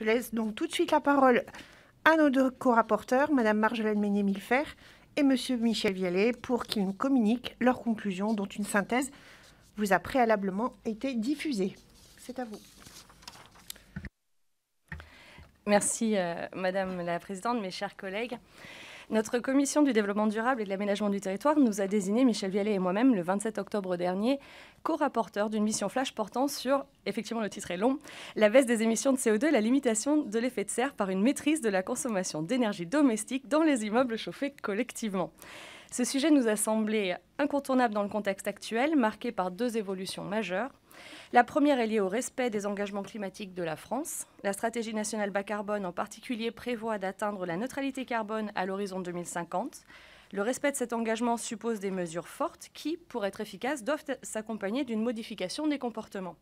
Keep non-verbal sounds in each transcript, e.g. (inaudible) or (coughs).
Je laisse donc tout de suite la parole à nos deux co-rapporteurs, Madame Marjolaine Meignet-Milfer et Monsieur Michel Viallet, pour qu'ils nous communiquent leurs conclusions, dont une synthèse vous a préalablement été diffusée. C'est à vous. Merci, euh, Madame la Présidente, mes chers collègues. Notre commission du développement durable et de l'aménagement du territoire nous a désigné, Michel Viallet et moi-même, le 27 octobre dernier, co-rapporteurs d'une mission flash portant sur, effectivement le titre est long, la baisse des émissions de CO2 et la limitation de l'effet de serre par une maîtrise de la consommation d'énergie domestique dans les immeubles chauffés collectivement. Ce sujet nous a semblé incontournable dans le contexte actuel, marqué par deux évolutions majeures. La première est liée au respect des engagements climatiques de la France. La stratégie nationale bas carbone en particulier prévoit d'atteindre la neutralité carbone à l'horizon 2050. Le respect de cet engagement suppose des mesures fortes qui, pour être efficaces, doivent s'accompagner d'une modification des comportements.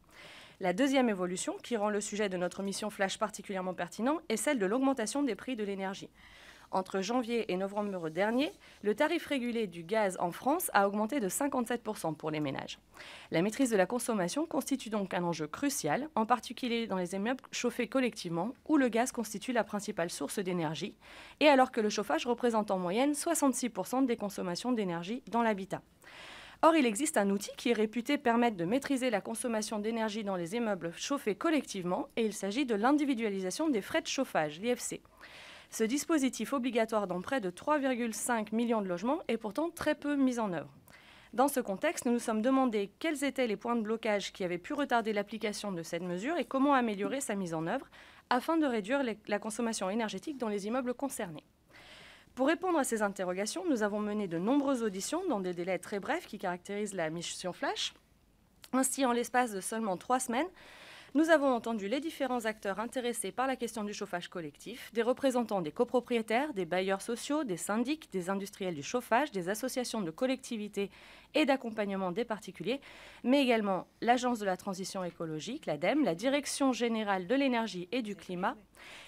La deuxième évolution, qui rend le sujet de notre mission Flash particulièrement pertinent, est celle de l'augmentation des prix de l'énergie. Entre janvier et novembre dernier, le tarif régulé du gaz en France a augmenté de 57% pour les ménages. La maîtrise de la consommation constitue donc un enjeu crucial, en particulier dans les immeubles chauffés collectivement, où le gaz constitue la principale source d'énergie, et alors que le chauffage représente en moyenne 66% des consommations d'énergie dans l'habitat. Or, il existe un outil qui est réputé permettre de maîtriser la consommation d'énergie dans les immeubles chauffés collectivement, et il s'agit de l'individualisation des frais de chauffage, l'IFC. Ce dispositif obligatoire dans près de 3,5 millions de logements est pourtant très peu mis en œuvre. Dans ce contexte, nous nous sommes demandé quels étaient les points de blocage qui avaient pu retarder l'application de cette mesure et comment améliorer sa mise en œuvre afin de réduire la consommation énergétique dans les immeubles concernés. Pour répondre à ces interrogations, nous avons mené de nombreuses auditions dans des délais très brefs qui caractérisent la mission flash. Ainsi, en l'espace de seulement trois semaines, nous avons entendu les différents acteurs intéressés par la question du chauffage collectif, des représentants des copropriétaires, des bailleurs sociaux, des syndics, des industriels du chauffage, des associations de collectivités et d'accompagnement des particuliers, mais également l'Agence de la transition écologique, l'ADEME, la Direction générale de l'énergie et du climat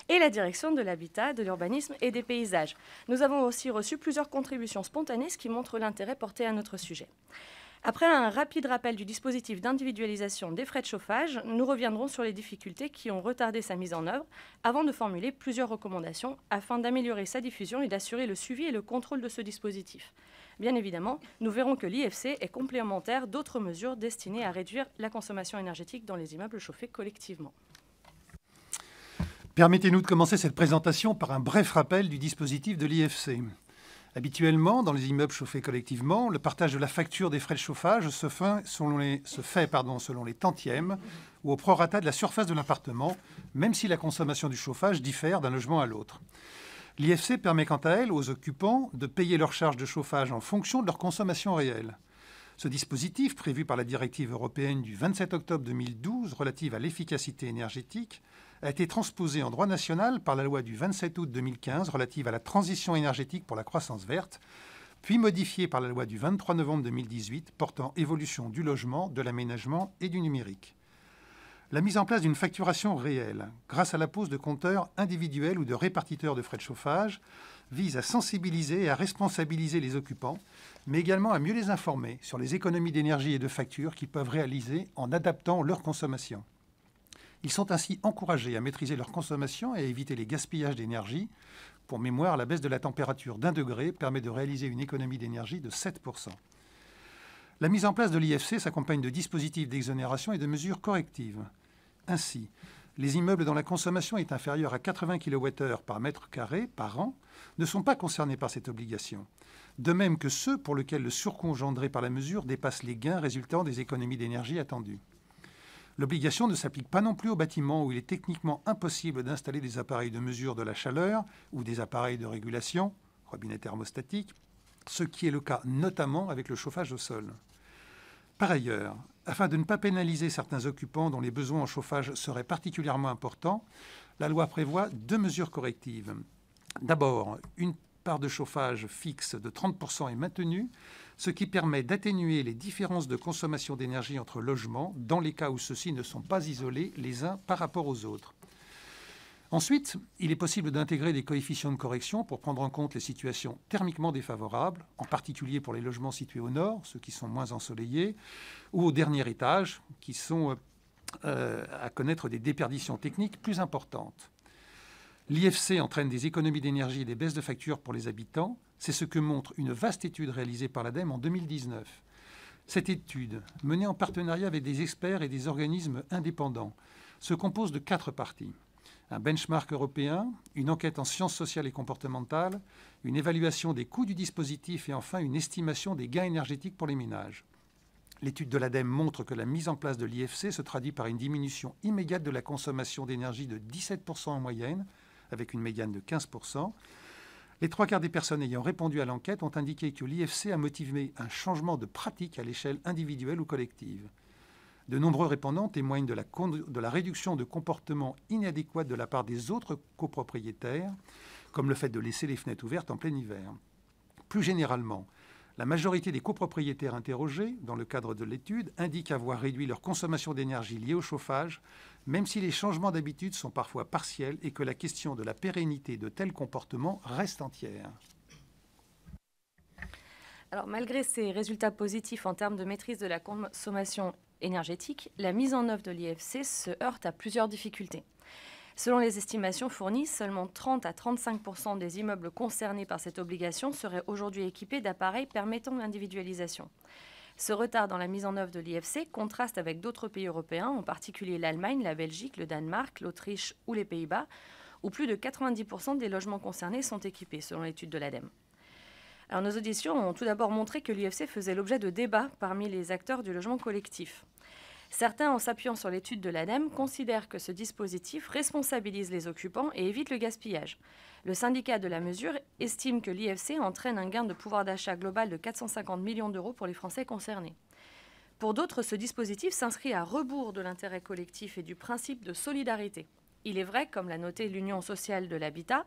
et la Direction de l'habitat, de l'urbanisme et des paysages. Nous avons aussi reçu plusieurs contributions spontanées, ce qui montre l'intérêt porté à notre sujet. Après un rapide rappel du dispositif d'individualisation des frais de chauffage, nous reviendrons sur les difficultés qui ont retardé sa mise en œuvre avant de formuler plusieurs recommandations afin d'améliorer sa diffusion et d'assurer le suivi et le contrôle de ce dispositif. Bien évidemment, nous verrons que l'IFC est complémentaire d'autres mesures destinées à réduire la consommation énergétique dans les immeubles chauffés collectivement. Permettez-nous de commencer cette présentation par un bref rappel du dispositif de l'IFC. Habituellement, dans les immeubles chauffés collectivement, le partage de la facture des frais de chauffage se fait selon les, se tantièmes ou au prorata de la surface de l'appartement, même si la consommation du chauffage diffère d'un logement à l'autre. L'IFC permet quant à elle aux occupants de payer leurs charges de chauffage en fonction de leur consommation réelle. Ce dispositif, prévu par la directive européenne du 27 octobre 2012 relative à l'efficacité énergétique, a été transposée en droit national par la loi du 27 août 2015 relative à la transition énergétique pour la croissance verte, puis modifiée par la loi du 23 novembre 2018 portant évolution du logement, de l'aménagement et du numérique. La mise en place d'une facturation réelle, grâce à la pose de compteurs individuels ou de répartiteurs de frais de chauffage, vise à sensibiliser et à responsabiliser les occupants, mais également à mieux les informer sur les économies d'énergie et de factures qu'ils peuvent réaliser en adaptant leur consommation. Ils sont ainsi encouragés à maîtriser leur consommation et à éviter les gaspillages d'énergie. Pour mémoire, la baisse de la température d'un degré permet de réaliser une économie d'énergie de 7%. La mise en place de l'IFC s'accompagne de dispositifs d'exonération et de mesures correctives. Ainsi, les immeubles dont la consommation est inférieure à 80 kWh par mètre carré par an ne sont pas concernés par cette obligation, de même que ceux pour lesquels le surcoût engendré par la mesure dépasse les gains résultant des économies d'énergie attendues. L'obligation ne s'applique pas non plus aux bâtiments où il est techniquement impossible d'installer des appareils de mesure de la chaleur ou des appareils de régulation, robinet thermostatique, ce qui est le cas notamment avec le chauffage au sol. Par ailleurs, afin de ne pas pénaliser certains occupants dont les besoins en chauffage seraient particulièrement importants, la loi prévoit deux mesures correctives. D'abord, une part de chauffage fixe de 30% est maintenue, ce qui permet d'atténuer les différences de consommation d'énergie entre logements dans les cas où ceux-ci ne sont pas isolés les uns par rapport aux autres. Ensuite, il est possible d'intégrer des coefficients de correction pour prendre en compte les situations thermiquement défavorables, en particulier pour les logements situés au nord, ceux qui sont moins ensoleillés, ou au dernier étage, qui sont euh, à connaître des déperditions techniques plus importantes. L'IFC entraîne des économies d'énergie et des baisses de factures pour les habitants. C'est ce que montre une vaste étude réalisée par l'ADEME en 2019. Cette étude, menée en partenariat avec des experts et des organismes indépendants, se compose de quatre parties. Un benchmark européen, une enquête en sciences sociales et comportementales, une évaluation des coûts du dispositif et enfin une estimation des gains énergétiques pour les ménages. L'étude de l'ADEME montre que la mise en place de l'IFC se traduit par une diminution immédiate de la consommation d'énergie de 17% en moyenne, avec une médiane de 15%. Les trois quarts des personnes ayant répondu à l'enquête ont indiqué que l'IFC a motivé un changement de pratique à l'échelle individuelle ou collective. De nombreux répondants témoignent de la, de la réduction de comportements inadéquats de la part des autres copropriétaires, comme le fait de laisser les fenêtres ouvertes en plein hiver. Plus généralement, la majorité des copropriétaires interrogés dans le cadre de l'étude indiquent avoir réduit leur consommation d'énergie liée au chauffage même si les changements d'habitude sont parfois partiels et que la question de la pérennité de tels comportements reste entière. malgré ces résultats positifs en termes de maîtrise de la consommation énergétique, la mise en œuvre de l'IFC se heurte à plusieurs difficultés. Selon les estimations fournies, seulement 30 à 35 des immeubles concernés par cette obligation seraient aujourd'hui équipés d'appareils permettant l'individualisation. Ce retard dans la mise en œuvre de l'IFC contraste avec d'autres pays européens, en particulier l'Allemagne, la Belgique, le Danemark, l'Autriche ou les Pays-Bas, où plus de 90% des logements concernés sont équipés, selon l'étude de l'ADEME. Alors, nos auditions ont tout d'abord montré que l'IFC faisait l'objet de débats parmi les acteurs du logement collectif. Certains, en s'appuyant sur l'étude de l'ADEME, considèrent que ce dispositif responsabilise les occupants et évite le gaspillage. Le syndicat de la mesure estime que l'IFC entraîne un gain de pouvoir d'achat global de 450 millions d'euros pour les Français concernés. Pour d'autres, ce dispositif s'inscrit à rebours de l'intérêt collectif et du principe de solidarité. Il est vrai, comme l'a noté l'Union sociale de l'habitat,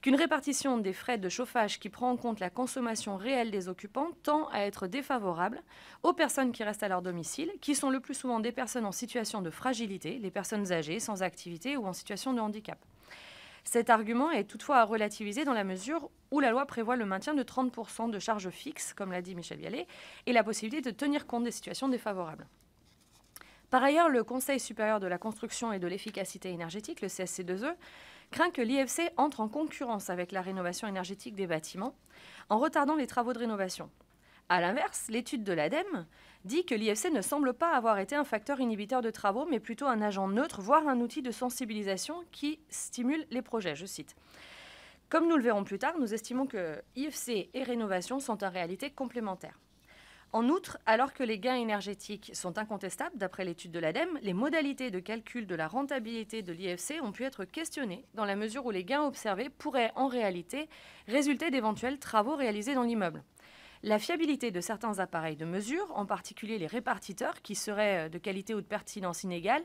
qu'une répartition des frais de chauffage qui prend en compte la consommation réelle des occupants tend à être défavorable aux personnes qui restent à leur domicile, qui sont le plus souvent des personnes en situation de fragilité, les personnes âgées, sans activité ou en situation de handicap. Cet argument est toutefois à relativiser dans la mesure où la loi prévoit le maintien de 30% de charges fixes, comme l'a dit Michel Vialet, et la possibilité de tenir compte des situations défavorables. Par ailleurs, le Conseil supérieur de la construction et de l'efficacité énergétique, le CSC2E, craint que l'IFC entre en concurrence avec la rénovation énergétique des bâtiments en retardant les travaux de rénovation. A l'inverse, l'étude de l'ADEME dit que l'IFC ne semble pas avoir été un facteur inhibiteur de travaux, mais plutôt un agent neutre, voire un outil de sensibilisation qui stimule les projets, je cite. Comme nous le verrons plus tard, nous estimons que IFC et rénovation sont en réalité complémentaires. En outre, alors que les gains énergétiques sont incontestables d'après l'étude de l'ADEME, les modalités de calcul de la rentabilité de l'IFC ont pu être questionnées dans la mesure où les gains observés pourraient en réalité résulter d'éventuels travaux réalisés dans l'immeuble. La fiabilité de certains appareils de mesure, en particulier les répartiteurs qui seraient euh, de qualité ou de pertinence inégale,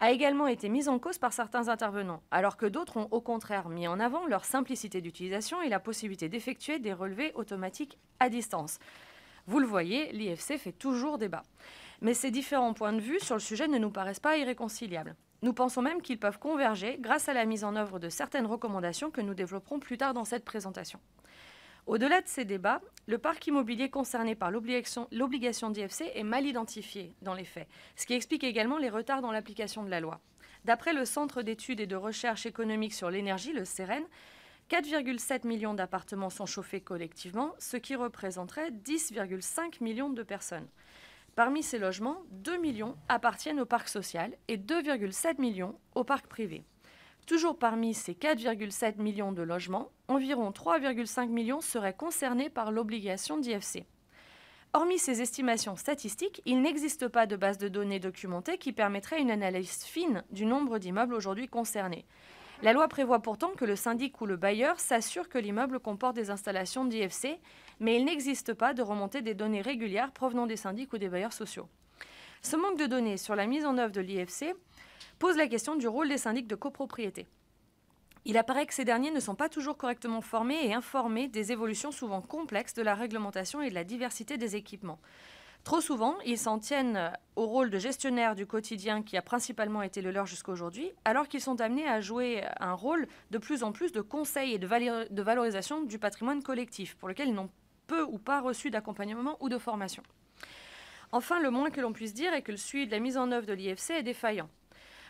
a également été mise en cause par certains intervenants, alors que d'autres ont au contraire mis en avant leur simplicité d'utilisation et la possibilité d'effectuer des relevés automatiques à distance. Vous le voyez, l'IFC fait toujours débat. Mais ces différents points de vue sur le sujet ne nous paraissent pas irréconciliables. Nous pensons même qu'ils peuvent converger grâce à la mise en œuvre de certaines recommandations que nous développerons plus tard dans cette présentation. Au-delà de ces débats, le parc immobilier concerné par l'obligation d'IFC est mal identifié dans les faits, ce qui explique également les retards dans l'application de la loi. D'après le Centre d'études et de recherche économique sur l'énergie, le CEREN, 4,7 millions d'appartements sont chauffés collectivement, ce qui représenterait 10,5 millions de personnes. Parmi ces logements, 2 millions appartiennent au parc social et 2,7 millions au parc privé. Toujours parmi ces 4,7 millions de logements, environ 3,5 millions seraient concernés par l'obligation d'IFC. Hormis ces estimations statistiques, il n'existe pas de base de données documentée qui permettrait une analyse fine du nombre d'immeubles aujourd'hui concernés. La loi prévoit pourtant que le syndic ou le bailleur s'assure que l'immeuble comporte des installations d'IFC, mais il n'existe pas de remontée des données régulières provenant des syndics ou des bailleurs sociaux. Ce manque de données sur la mise en œuvre de l'IFC pose la question du rôle des syndics de copropriété. Il apparaît que ces derniers ne sont pas toujours correctement formés et informés des évolutions souvent complexes de la réglementation et de la diversité des équipements. Trop souvent, ils s'en tiennent au rôle de gestionnaire du quotidien qui a principalement été le leur jusqu'à aujourd'hui, alors qu'ils sont amenés à jouer un rôle de plus en plus de conseil et de, de valorisation du patrimoine collectif, pour lequel ils n'ont peu ou pas reçu d'accompagnement ou de formation. Enfin, le moins que l'on puisse dire est que le suivi de la mise en œuvre de l'IFC est défaillant.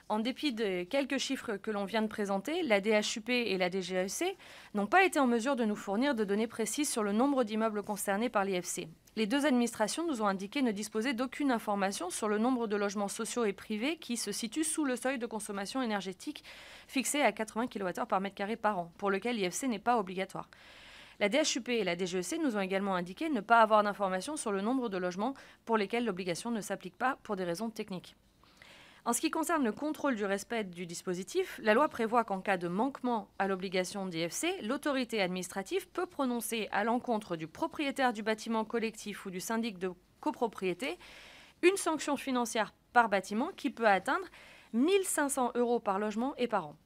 En dépit des quelques chiffres que l'on vient de présenter, la DHUP et la DGEC n'ont pas été en mesure de nous fournir de données précises sur le nombre d'immeubles concernés par l'IFC. Les deux administrations nous ont indiqué ne disposer d'aucune information sur le nombre de logements sociaux et privés qui se situent sous le seuil de consommation énergétique fixé à 80 kWh par mètre carré par an, pour lequel l'IFC n'est pas obligatoire. La DHUP et la DGEC nous ont également indiqué ne pas avoir d'informations sur le nombre de logements pour lesquels l'obligation ne s'applique pas pour des raisons techniques. En ce qui concerne le contrôle du respect du dispositif, la loi prévoit qu'en cas de manquement à l'obligation d'IFC, l'autorité administrative peut prononcer à l'encontre du propriétaire du bâtiment collectif ou du syndic de copropriété une sanction financière par bâtiment qui peut atteindre 1500 euros par logement et par an.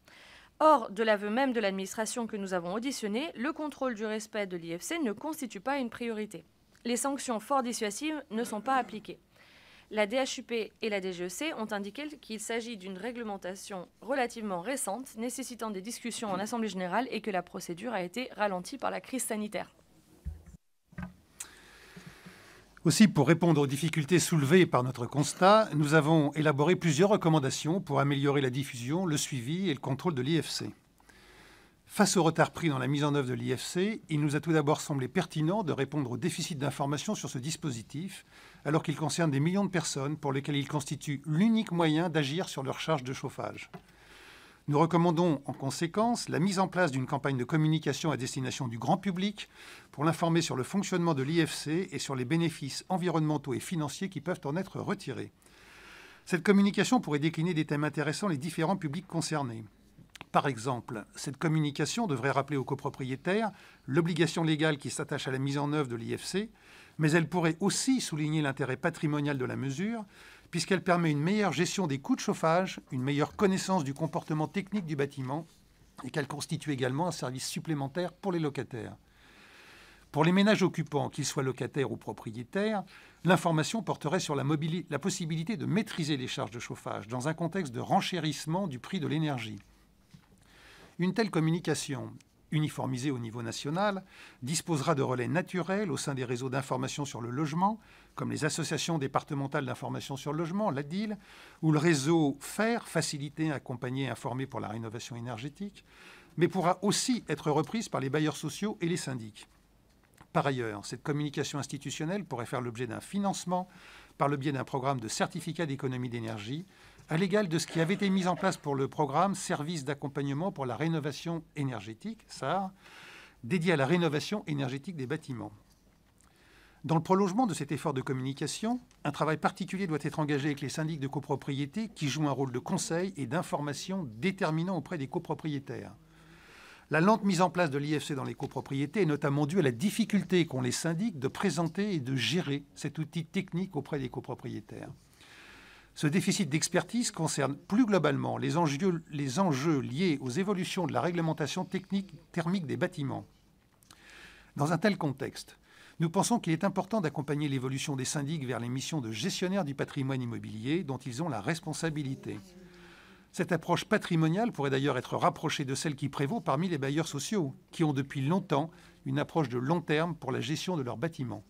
Or, de l'aveu même de l'administration que nous avons auditionnée, le contrôle du respect de l'IFC ne constitue pas une priorité. Les sanctions fort dissuasives ne sont pas appliquées la DHUP et la DGEC ont indiqué qu'il s'agit d'une réglementation relativement récente nécessitant des discussions en Assemblée générale et que la procédure a été ralentie par la crise sanitaire. Aussi, pour répondre aux difficultés soulevées par notre constat, nous avons élaboré plusieurs recommandations pour améliorer la diffusion, le suivi et le contrôle de l'IFC. Face au retard pris dans la mise en œuvre de l'IFC, il nous a tout d'abord semblé pertinent de répondre au déficit d'information sur ce dispositif alors qu'il concerne des millions de personnes pour lesquelles il constitue l'unique moyen d'agir sur leur charge de chauffage. Nous recommandons en conséquence la mise en place d'une campagne de communication à destination du grand public pour l'informer sur le fonctionnement de l'IFC et sur les bénéfices environnementaux et financiers qui peuvent en être retirés. Cette communication pourrait décliner des thèmes intéressants les différents publics concernés. Par exemple, cette communication devrait rappeler aux copropriétaires l'obligation légale qui s'attache à la mise en œuvre de l'IFC, mais elle pourrait aussi souligner l'intérêt patrimonial de la mesure, puisqu'elle permet une meilleure gestion des coûts de chauffage, une meilleure connaissance du comportement technique du bâtiment, et qu'elle constitue également un service supplémentaire pour les locataires. Pour les ménages occupants, qu'ils soient locataires ou propriétaires, l'information porterait sur la, possibilité de maîtriser les charges de chauffage dans un contexte de renchérissement du prix de l'énergie. Une telle communication uniformisé au niveau national, disposera de relais naturels au sein des réseaux d'information sur le logement, comme les associations départementales d'information sur le logement, l'ADIL, ou le réseau Fer Faciliter, Accompagner, Informer pour la rénovation énergétique, mais pourra aussi être reprise par les bailleurs sociaux et les syndics. Par ailleurs, cette communication institutionnelle pourrait faire l'objet d'un financement par le biais d'un programme de certificat d'économie d'énergie à l'égal de ce qui avait été mis en place pour le programme Service d'accompagnement pour la rénovation énergétique, SAR, dédié à la rénovation énergétique des bâtiments. Dans le prolongement de cet effort de communication, un travail particulier doit être engagé avec les syndics de copropriété qui jouent un rôle de conseil et d'information déterminant auprès des copropriétaires. La lente mise en place de l'IFC dans les copropriétés est notamment due à la difficulté qu'ont les syndics de présenter et de gérer cet outil technique auprès des copropriétaires. Ce déficit d'expertise concerne plus globalement les enjeux, liés aux évolutions de la réglementation technique thermique des bâtiments. Dans un tel contexte, nous pensons qu'il est important d'accompagner l'évolution des syndics vers les missions de gestionnaire du patrimoine immobilier dont ils ont la responsabilité. Cette approche patrimoniale pourrait d'ailleurs être rapprochée de celle qui prévaut parmi les bailleurs sociaux, qui ont depuis longtemps une approche de long terme pour la gestion de leurs bâtiments.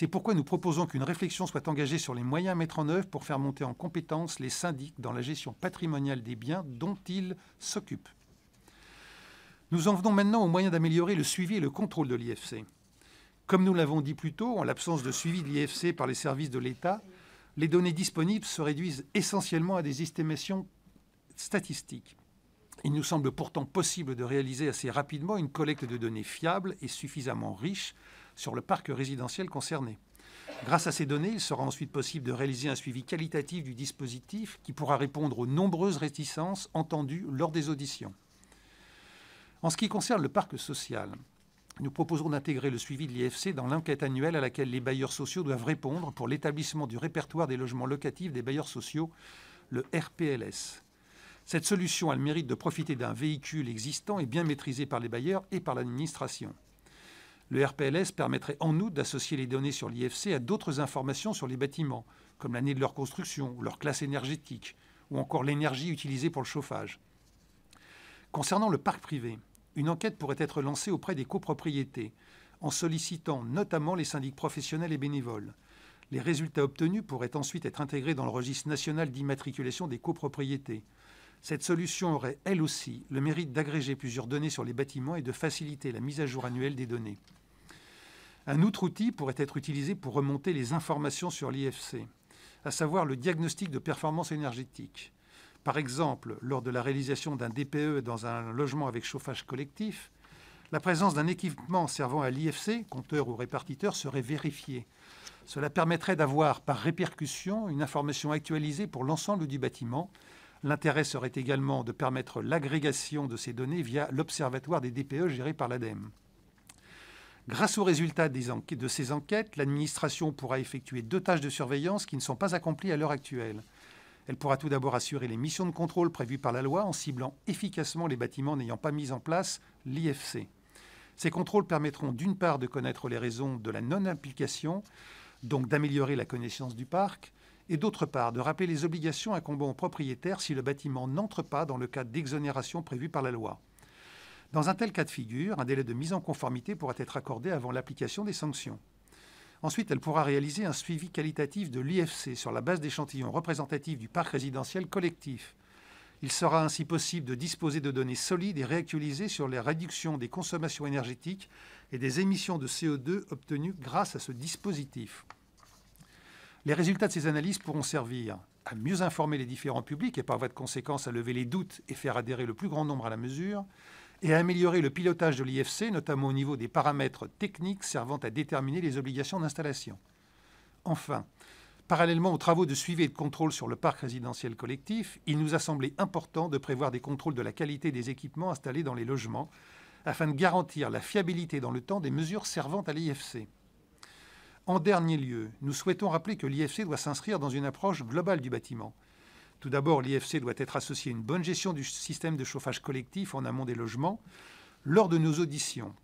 C'est pourquoi nous proposons qu'une réflexion soit engagée sur les moyens à mettre en œuvre pour faire monter en compétence les syndics dans la gestion patrimoniale des biens dont ils s'occupent. Nous en venons maintenant aux moyens d'améliorer le suivi et le contrôle de l'IFC. Comme nous l'avons dit plus tôt, en l'absence de suivi de l'IFC par les services de l'État, les données disponibles se réduisent essentiellement à des estimations statistiques. Il nous semble pourtant possible de réaliser assez rapidement une collecte de données fiables et suffisamment riche sur le parc résidentiel concerné. Grâce à ces données, il sera ensuite possible de réaliser un suivi qualitatif du dispositif qui pourra répondre aux nombreuses réticences entendues lors des auditions. En ce qui concerne le parc social, nous proposons d'intégrer le suivi de l'IFC dans l'enquête annuelle à laquelle les bailleurs sociaux doivent répondre pour l'établissement du répertoire des logements locatifs des bailleurs sociaux, le RPLS. Cette solution a le mérite de profiter d'un véhicule existant et bien maîtrisé par les bailleurs et par l'administration. Le RPLS permettrait en outre d'associer les données sur l'IFC à d'autres informations sur les bâtiments, comme l'année de leur construction leur classe énergétique, ou encore l'énergie utilisée pour le chauffage. Concernant le parc privé, une enquête pourrait être lancée auprès des copropriétés, en sollicitant notamment les syndics professionnels et bénévoles. Les résultats obtenus pourraient ensuite être intégrés dans le registre national d'immatriculation des copropriétés, cette solution aurait, elle aussi, le mérite d'agréger plusieurs données sur les bâtiments et de faciliter la mise à jour annuelle des données. Un autre outil pourrait être utilisé pour remonter les informations sur l'IFC, à savoir le diagnostic de performance énergétique. Par exemple, lors de la réalisation d'un DPE dans un logement avec chauffage collectif, la présence d'un équipement servant à l'IFC, compteur ou répartiteur, serait vérifiée. Cela permettrait d'avoir par répercussion une information actualisée pour l'ensemble du bâtiment L'intérêt serait également de permettre l'agrégation de ces données via l'observatoire des DPE géré par l'ADEME. Grâce aux résultats de ces enquêtes, l'administration pourra effectuer deux tâches de surveillance qui ne sont pas accomplies à l'heure actuelle. Elle pourra tout d'abord assurer les missions de contrôle prévues par la loi en ciblant efficacement les bâtiments n'ayant pas mis en place l'IFC. Ces contrôles permettront d'une part de connaître les raisons de la non implication donc d'améliorer la connaissance du parc, et d'autre part de rappeler les obligations incombant aux propriétaires si le bâtiment n'entre pas dans le cadre d'exonération prévu par la loi. Dans un tel cas de figure, un délai de mise en conformité pourra être accordé avant l'application des sanctions. Ensuite, elle pourra réaliser un suivi qualitatif de l'IFC sur la base d'échantillons représentatifs du parc résidentiel collectif. Il sera ainsi possible de disposer de données solides et réactualisées sur les réductions des consommations énergétiques et des émissions de CO2 obtenues grâce à ce dispositif. Les résultats de ces analyses pourront servir à mieux informer les différents publics et par voie de conséquence à lever les doutes et faire adhérer le plus grand nombre à la mesure, et à améliorer le pilotage de l'IFC, notamment au niveau des paramètres techniques servant à déterminer les obligations d'installation. Enfin, parallèlement aux travaux de suivi et de contrôle sur le parc résidentiel collectif, il nous a semblé important de prévoir des contrôles de la qualité des équipements installés dans les logements, afin de garantir la fiabilité dans le temps des mesures servant à l'IFC. En dernier lieu, nous souhaitons rappeler que l'IFC doit s'inscrire dans une approche globale du bâtiment. Tout d'abord, l'IFC doit être associé à une bonne gestion du système de chauffage collectif en amont des logements. Lors de nos auditions,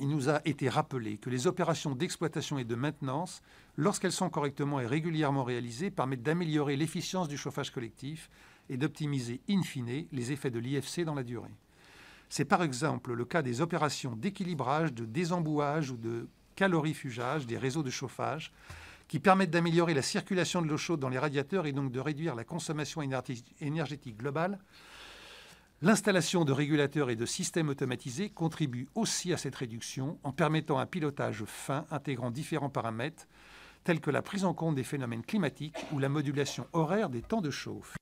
il nous a été rappelé que les opérations d'exploitation et de maintenance, lorsqu'elles sont correctement et régulièrement réalisées, permettent d'améliorer l'efficience du chauffage collectif et d'optimiser in fine les effets de l'IFC dans la durée. C'est par exemple le cas des opérations d'équilibrage, de désembouage ou de calorifugage des réseaux de chauffage qui permettent d'améliorer la circulation de l'eau chaude dans les radiateurs et donc de réduire la consommation énergétique globale. L'installation de régulateurs et de systèmes automatisés contribue aussi à cette réduction en permettant un pilotage fin intégrant différents paramètres tels que la prise en compte des phénomènes climatiques ou la modulation horaire des temps de chauffe.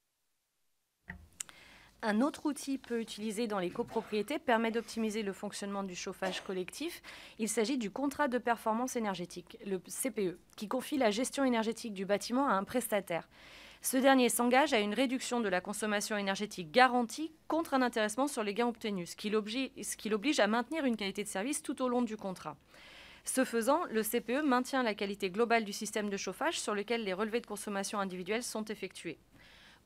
Un autre outil peu utilisé dans les copropriétés permet d'optimiser le fonctionnement du chauffage collectif. Il s'agit du contrat de performance énergétique, le CPE, qui confie la gestion énergétique du bâtiment à un prestataire. Ce dernier s'engage à une réduction de la consommation énergétique garantie contre un intéressement sur les gains obtenus, ce qui l'oblige à maintenir une qualité de service tout au long du contrat. Ce faisant, le CPE maintient la qualité globale du système de chauffage sur lequel les relevés de consommation individuelle sont effectués.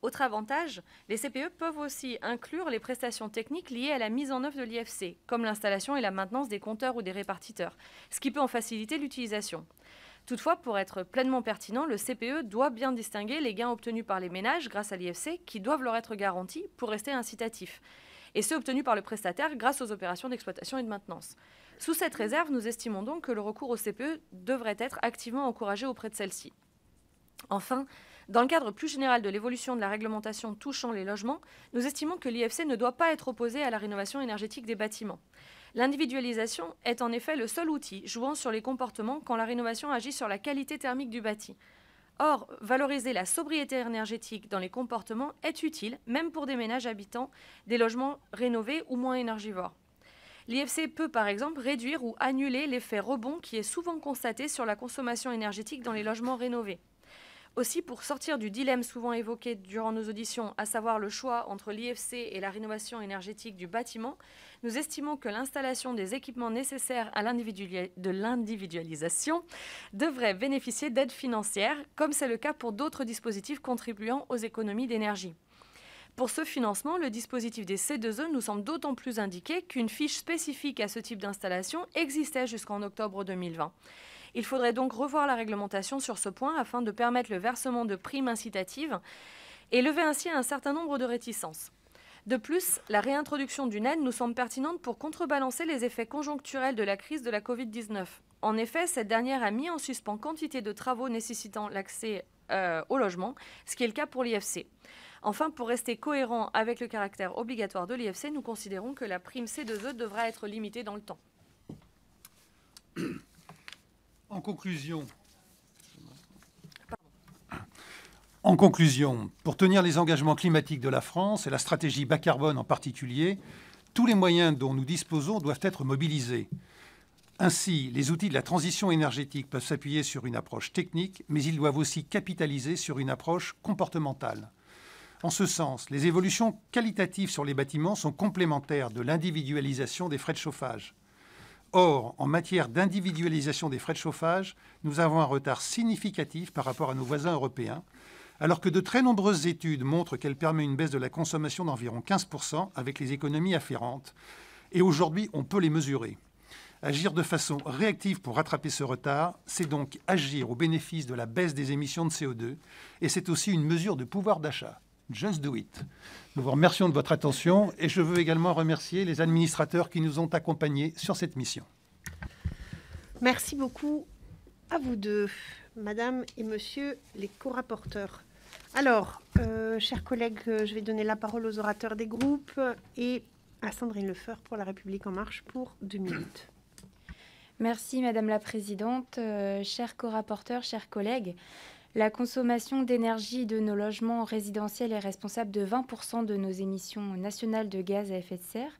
Autre avantage, les CPE peuvent aussi inclure les prestations techniques liées à la mise en œuvre de l'IFC, comme l'installation et la maintenance des compteurs ou des répartiteurs, ce qui peut en faciliter l'utilisation. Toutefois, pour être pleinement pertinent, le CPE doit bien distinguer les gains obtenus par les ménages grâce à l'IFC qui doivent leur être garantis pour rester incitatifs, et ceux obtenus par le prestataire grâce aux opérations d'exploitation et de maintenance. Sous cette réserve, nous estimons donc que le recours au CPE devrait être activement encouragé auprès de celle-ci. Enfin, dans le cadre plus général de l'évolution de la réglementation touchant les logements, nous estimons que l'IFC ne doit pas être opposé à la rénovation énergétique des bâtiments. L'individualisation est en effet le seul outil jouant sur les comportements quand la rénovation agit sur la qualité thermique du bâti. Or, valoriser la sobriété énergétique dans les comportements est utile, même pour des ménages habitants, des logements rénovés ou moins énergivores. L'IFC peut par exemple réduire ou annuler l'effet rebond qui est souvent constaté sur la consommation énergétique dans les logements rénovés. Aussi, pour sortir du dilemme souvent évoqué durant nos auditions, à savoir le choix entre l'IFC et la rénovation énergétique du bâtiment, nous estimons que l'installation des équipements nécessaires à l'individualisation devrait bénéficier d'aides financières, comme c'est le cas pour d'autres dispositifs contribuant aux économies d'énergie. Pour ce financement, le dispositif des C2E nous semble d'autant plus indiqué qu'une fiche spécifique à ce type d'installation existait jusqu'en octobre 2020. Il faudrait donc revoir la réglementation sur ce point afin de permettre le versement de primes incitatives et lever ainsi un certain nombre de réticences. De plus, la réintroduction d'une aide nous semble pertinente pour contrebalancer les effets conjoncturels de la crise de la Covid-19. En effet, cette dernière a mis en suspens quantité de travaux nécessitant l'accès euh, au logement, ce qui est le cas pour l'IFC. Enfin, pour rester cohérent avec le caractère obligatoire de l'IFC, nous considérons que la prime C2E devra être limitée dans le temps. En conclusion, pour tenir les engagements climatiques de la France et la stratégie bas carbone en particulier, tous les moyens dont nous disposons doivent être mobilisés. Ainsi, les outils de la transition énergétique peuvent s'appuyer sur une approche technique, mais ils doivent aussi capitaliser sur une approche comportementale. En ce sens, les évolutions qualitatives sur les bâtiments sont complémentaires de l'individualisation des frais de chauffage. Or, en matière d'individualisation des frais de chauffage, nous avons un retard significatif par rapport à nos voisins européens, alors que de très nombreuses études montrent qu'elle permet une baisse de la consommation d'environ 15% avec les économies afférentes. Et aujourd'hui, on peut les mesurer. Agir de façon réactive pour rattraper ce retard, c'est donc agir au bénéfice de la baisse des émissions de CO2, et c'est aussi une mesure de pouvoir d'achat. Just do it. Nous vous remercions de votre attention et je veux également remercier les administrateurs qui nous ont accompagnés sur cette mission. Merci beaucoup à vous deux, Madame et Monsieur les co-rapporteurs. Alors, euh, chers collègues, euh, je vais donner la parole aux orateurs des groupes et à Sandrine Lefeur pour La République en marche pour deux minutes. Merci Madame la Présidente, euh, chers co-rapporteurs, chers collègues. La consommation d'énergie de nos logements résidentiels est responsable de 20% de nos émissions nationales de gaz à effet de serre.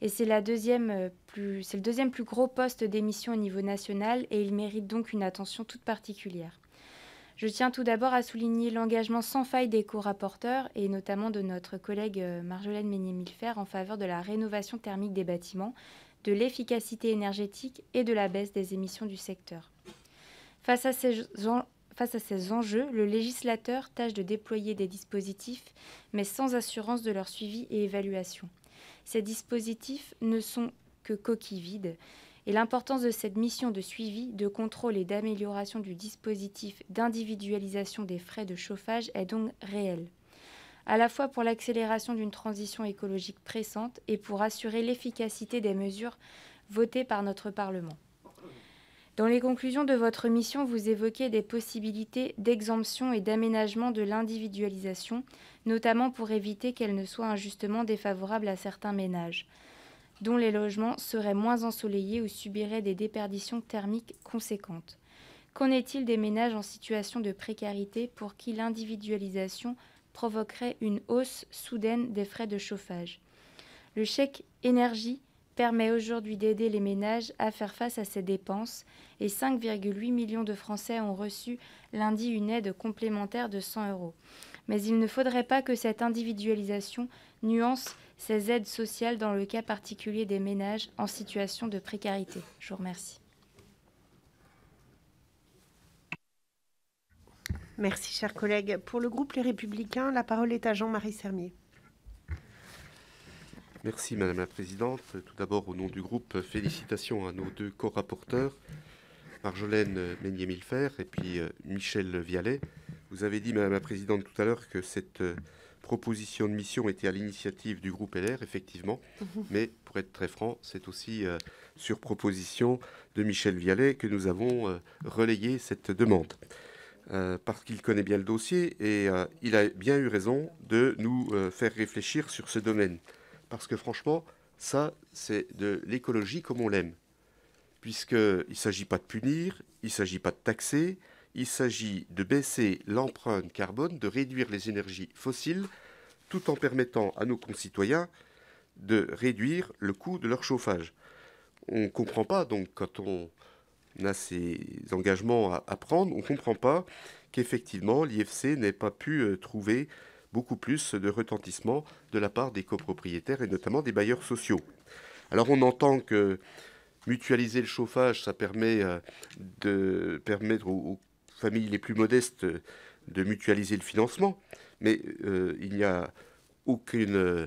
Et euh, c'est le deuxième plus gros poste d'émissions au niveau national et il mérite donc une attention toute particulière. Je tiens tout d'abord à souligner l'engagement sans faille des co-rapporteurs et notamment de notre collègue euh, Marjolaine Ménier-Milfer en faveur de la rénovation thermique des bâtiments, de l'efficacité énergétique et de la baisse des émissions du secteur. Face à ces, face à ces enjeux, le législateur tâche de déployer des dispositifs, mais sans assurance de leur suivi et évaluation. Ces dispositifs ne sont que coquilles vides, et l'importance de cette mission de suivi, de contrôle et d'amélioration du dispositif d'individualisation des frais de chauffage est donc réelle à la fois pour l'accélération d'une transition écologique pressante et pour assurer l'efficacité des mesures votées par notre Parlement. Dans les conclusions de votre mission, vous évoquez des possibilités d'exemption et d'aménagement de l'individualisation, notamment pour éviter qu'elle ne soit injustement défavorable à certains ménages, dont les logements seraient moins ensoleillés ou subiraient des déperditions thermiques conséquentes. Qu'en est-il des ménages en situation de précarité pour qui l'individualisation provoquerait une hausse soudaine des frais de chauffage Le chèque énergie permet aujourd'hui d'aider les ménages à faire face à ces dépenses et 5,8 millions de Français ont reçu lundi une aide complémentaire de 100 euros. Mais il ne faudrait pas que cette individualisation nuance ces aides sociales dans le cas particulier des ménages en situation de précarité. Je vous remercie. Merci, chers collègues. Pour le groupe Les Républicains, la parole est à Jean-Marie Sermier. Merci Madame la Présidente. Tout d'abord, au nom du groupe, félicitations à nos deux co-rapporteurs, Marjolaine Meignet-Milfer et puis euh, Michel Vialet. Vous avez dit, Madame la Présidente, tout à l'heure que cette euh, proposition de mission était à l'initiative du groupe LR, effectivement. Mhm. Mais pour être très franc, c'est aussi euh, sur proposition de Michel Vialet que nous avons relayé cette demande. parce qu'il connaît bien le dossier et il a bien eu raison de nous faire réfléchir sur ce domaine parce que franchement, ça, c'est de l'écologie comme on l'aime. Puisqu'il ne s'agit pas de punir, il ne s'agit pas de taxer, il s'agit de baisser l'empreinte carbone, de réduire les énergies fossiles, tout en permettant à nos concitoyens de réduire le coût de leur chauffage. On ne comprend pas, donc, quand on a ces engagements à, prendre, on ne comprend pas qu'effectivement l'IFC n'ait pas pu euh, trouver beaucoup plus de retentissement de la part des copropriétaires et notamment des bailleurs sociaux. Alors on entend que mutualiser le chauffage, ça permet euh, de permettre aux, familles les plus modestes de mutualiser le financement, mais euh, il n'y a aucune, euh,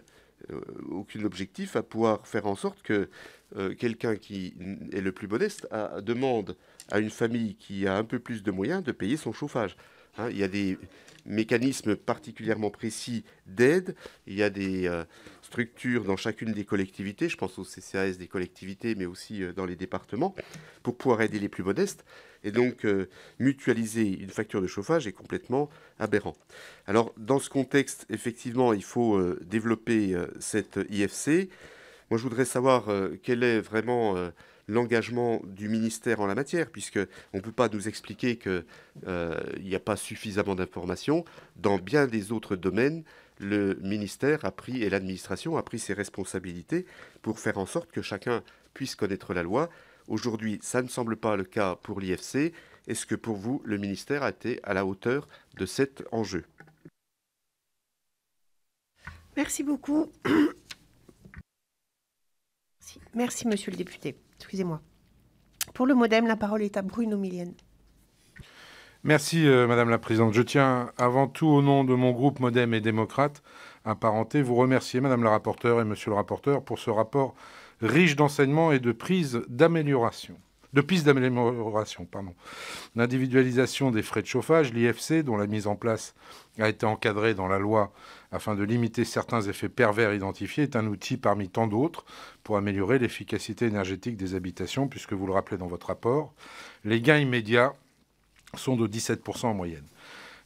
aucun objectif à pouvoir faire en sorte que quelqu'un qui est le plus modeste demande à une famille qui a un peu plus de moyens de payer son chauffage. Hein, il y a des mécanismes particulièrement précis d'aide. Il y a des euh, structures dans chacune des collectivités, je pense au CCAS des collectivités, mais aussi euh, dans les départements, pour pouvoir aider les plus modestes. Et donc, euh, mutualiser une facture de chauffage est complètement aberrant. Alors, dans ce contexte, effectivement, il faut développer cette IFC. Moi, je voudrais savoir quelle est vraiment l'engagement du ministère en la matière, puisqu'on ne peut pas nous expliquer qu'il euh, n'y a pas suffisamment d'informations. Dans bien des autres domaines, le ministère a pris et l'administration a pris ses responsabilités pour faire en sorte que chacun puisse connaître la loi. Aujourd'hui, ça ne semble pas le cas pour l'IFC. Est-ce que pour vous, le ministère a été à la hauteur de cet enjeu Merci beaucoup. Merci, Monsieur le député. Excusez-moi. Pour le modem, la parole est à Bruno Millienne. Merci, euh, Madame la Présidente. Je tiens avant tout, au nom de mon groupe Modem et Démocrate, à Parenté, vous remercier, Madame la rapporteure et Monsieur le rapporteur, pour ce rapport riche d'enseignements et de prises d'amélioration de pistes d'amélioration. Pardon. L'individualisation des frais de chauffage, l'IFC, dont la mise en place a été encadrée dans la loi afin de limiter certains effets pervers identifiés, est un outil parmi tant d'autres pour améliorer l'efficacité énergétique des habitations, puisque vous le rappelez dans votre rapport, les gains immédiats sont de 17% en moyenne.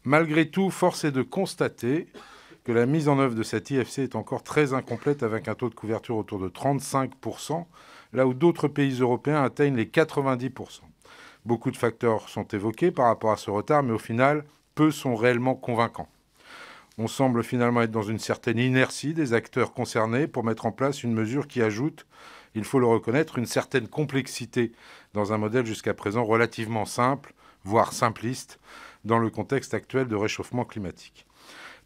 Malgré tout, force est de constater que la mise en œuvre de cette IFC est encore très incomplète avec un taux de couverture autour de 35%, là où d'autres pays européens atteignent les 90%. Beaucoup de facteurs sont évoqués par rapport à ce retard, mais au final, peu sont réellement convaincants. On semble finalement être dans une certaine inertie des acteurs concernés pour mettre en place une mesure qui ajoute, il faut le reconnaître, une certaine complexité dans un modèle jusqu'à présent relativement simple, voire simpliste, dans le contexte actuel de réchauffement climatique.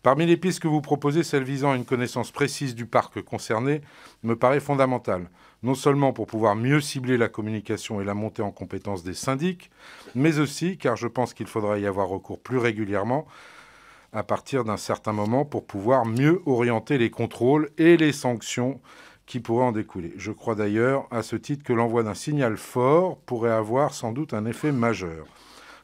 Parmi les pistes que vous proposez, celle visant à une connaissance précise du parc concerné me paraît fondamentale non seulement pour pouvoir mieux cibler la communication et la montée en compétence des syndics, mais aussi car je pense qu'il faudra y avoir recours plus régulièrement à partir d'un certain moment pour pouvoir mieux orienter les contrôles et les sanctions qui pourraient en découler. Je crois d'ailleurs à ce titre que l'envoi d'un signal fort pourrait avoir sans doute un effet majeur.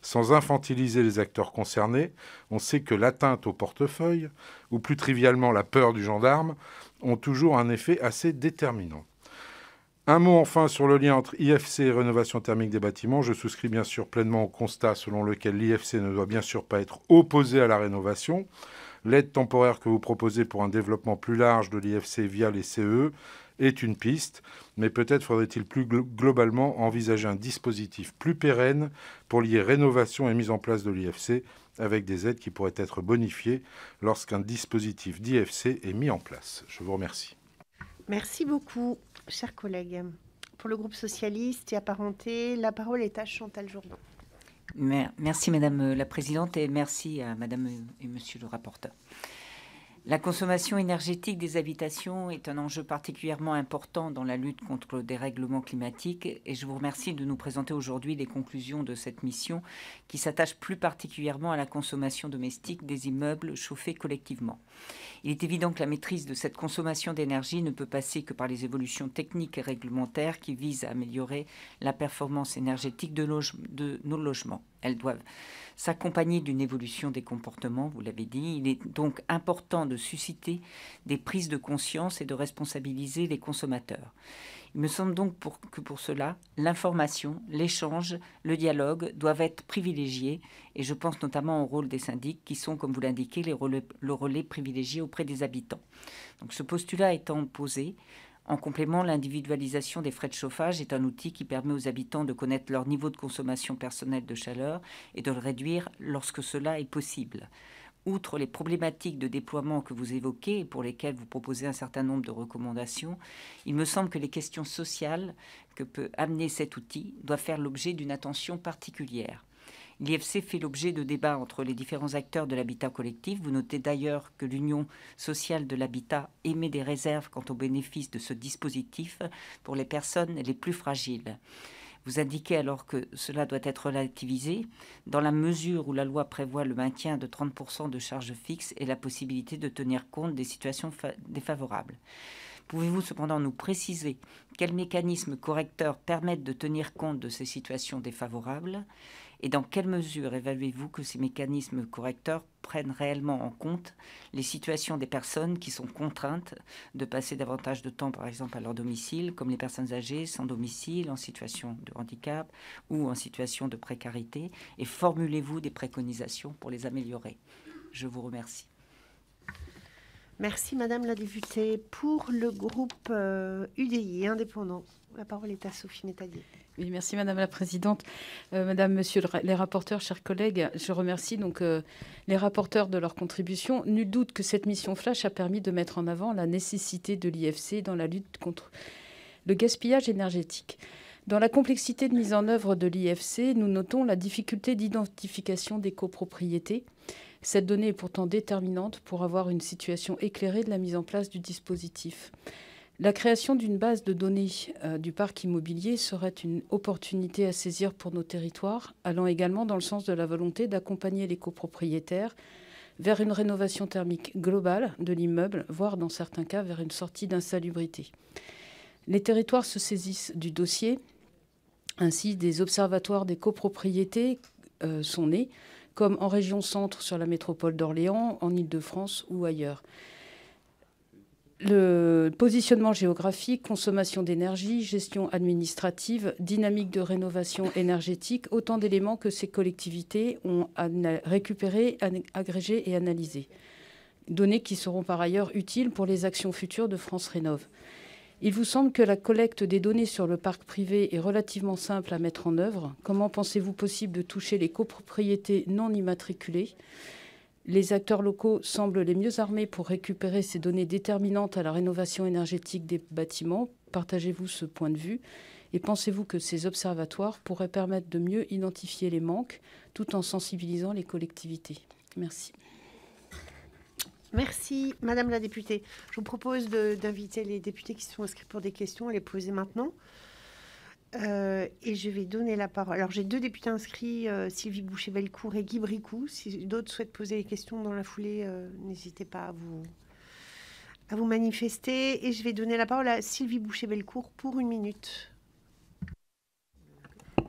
Sans infantiliser les acteurs concernés, on sait que l'atteinte au portefeuille, ou plus trivialement la peur du gendarme, ont toujours un effet assez déterminant. Un mot enfin sur le lien entre IFC et rénovation thermique des bâtiments. Je souscris bien sûr pleinement au constat selon lequel l'IFC ne doit bien sûr pas être opposé à la rénovation. L'aide temporaire que vous proposez pour un développement plus large de l'IFC via les CE e est une piste, mais peut-être faudrait-il plus globalement envisager un dispositif plus pérenne pour lier rénovation et mise en place de l'IFC avec des aides qui pourraient être bonifiées lorsqu'un dispositif d'IFC est mis en place. Je vous remercie. Merci beaucoup. Chers collègues, pour le groupe socialiste et apparenté, la parole est à Chantal Jourdan. Merci Madame euh, la Présidente et merci à Madame et Monsieur le rapporteur. La consommation énergétique des habitations est un enjeu particulièrement important dans la lutte contre le dérèglement climatique et je vous remercie de nous présenter aujourd'hui les conclusions de cette mission qui s'attache plus particulièrement à la consommation domestique des immeubles chauffés collectivement. Il est évident que la maîtrise de cette consommation d'énergie ne peut passer que par les évolutions techniques et réglementaires qui visent à améliorer la performance énergétique de, de nos logements elles doivent s'accompagner d'une évolution des comportements, vous l'avez dit. Il est donc important de susciter des prises de conscience et de responsabiliser les consommateurs. Il me semble donc que pour cela, l'information, l'échange, le dialogue doivent être privilégiés et je pense notamment au rôle des syndics qui sont, comme vous l'indiquez, le relais privilégié auprès des habitants. Donc ce postulat étant posé, en complément, l'individualisation des frais de chauffage est un outil qui permet aux habitants de connaître leur niveau de consommation personnelle de chaleur et de le réduire lorsque cela est possible. Outre les problématiques de déploiement que vous évoquez et pour lesquelles vous proposez un certain nombre de recommandations, il me semble que les questions sociales que peut amener cet outil doivent faire l'objet d'une attention particulière. L'IFC fait l'objet de débats entre les différents acteurs de l'habitat collectif. Vous notez d'ailleurs que l'Union sociale de l'habitat émet des réserves quant au bénéfice de ce dispositif pour les personnes les plus fragiles. Vous indiquez alors que cela doit être relativisé dans la mesure où la loi prévoit le maintien de 30% de charges fixes et la possibilité de tenir compte des situations défavorables. Pouvez-vous cependant nous préciser quels mécanismes correcteurs permettent de tenir compte de ces situations défavorables et dans quelle mesure évaluez-vous que ces mécanismes correcteurs prennent réellement en compte les situations des personnes qui sont contraintes de passer davantage de temps, par exemple, à leur domicile, comme les personnes âgées, sans domicile, en situation de handicap ou en situation de précarité Et formulez-vous des préconisations pour les améliorer Je vous remercie. Merci Madame la députée. Pour le groupe UDI euh, indépendant. La parole est à Sophie Métallier. merci Madame la Présidente, euh, Madame, Monsieur les rapporteurs, chers collègues. Je remercie donc euh, les rapporteurs de leur contribution. Nul doute que cette mission flash a permis de mettre en avant la nécessité de l'IFC dans la lutte contre le gaspillage énergétique. Dans la complexité de mise en œuvre de l'IFC, nous notons la difficulté d'identification des copropriétés. Cette donnée est pourtant déterminante pour avoir une situation éclairée de la mise en place du dispositif. La création d'une base de données euh, du parc immobilier serait une opportunité à saisir pour nos territoires, allant également dans le sens de la volonté d'accompagner les copropriétaires vers une rénovation thermique globale de l'immeuble, voire dans certains cas vers une sortie d'insalubrité. Les territoires se saisissent du dossier, ainsi des observatoires des copropriétés euh, sont nés, comme en région centre sur la métropole d'Orléans, en Île-de-France ou ailleurs le positionnement géographique, consommation d'énergie, gestion administrative, dynamique de rénovation énergétique, autant d'éléments que ces collectivités ont récupéré, agrégés et analysés. Données qui seront par ailleurs utiles pour les actions futures de France Rénov. Il vous semble que la collecte des données sur le parc privé est relativement simple à mettre en œuvre. Comment pensez-vous possible de toucher les copropriétés non immatriculées les acteurs locaux semblent les mieux armés pour récupérer ces données déterminantes à la rénovation énergétique des bâtiments. Partagez-vous ce point de vue et pensez-vous que ces observatoires pourraient permettre de mieux identifier les manques tout en sensibilisant les collectivités Merci. Merci, Madame la députée. Je vous propose d'inviter les députés qui sont inscrits pour des questions à les poser maintenant. Euh, et je vais donner la parole. Alors, j'ai deux députés inscrits, euh, Sylvie Boucher-Bellecourt et Guy Bricou. Si d'autres souhaitent poser des questions dans la foulée, euh, n'hésitez pas à vous, à vous manifester. Et je vais donner la parole à Sylvie Boucher-Bellecourt pour une minute.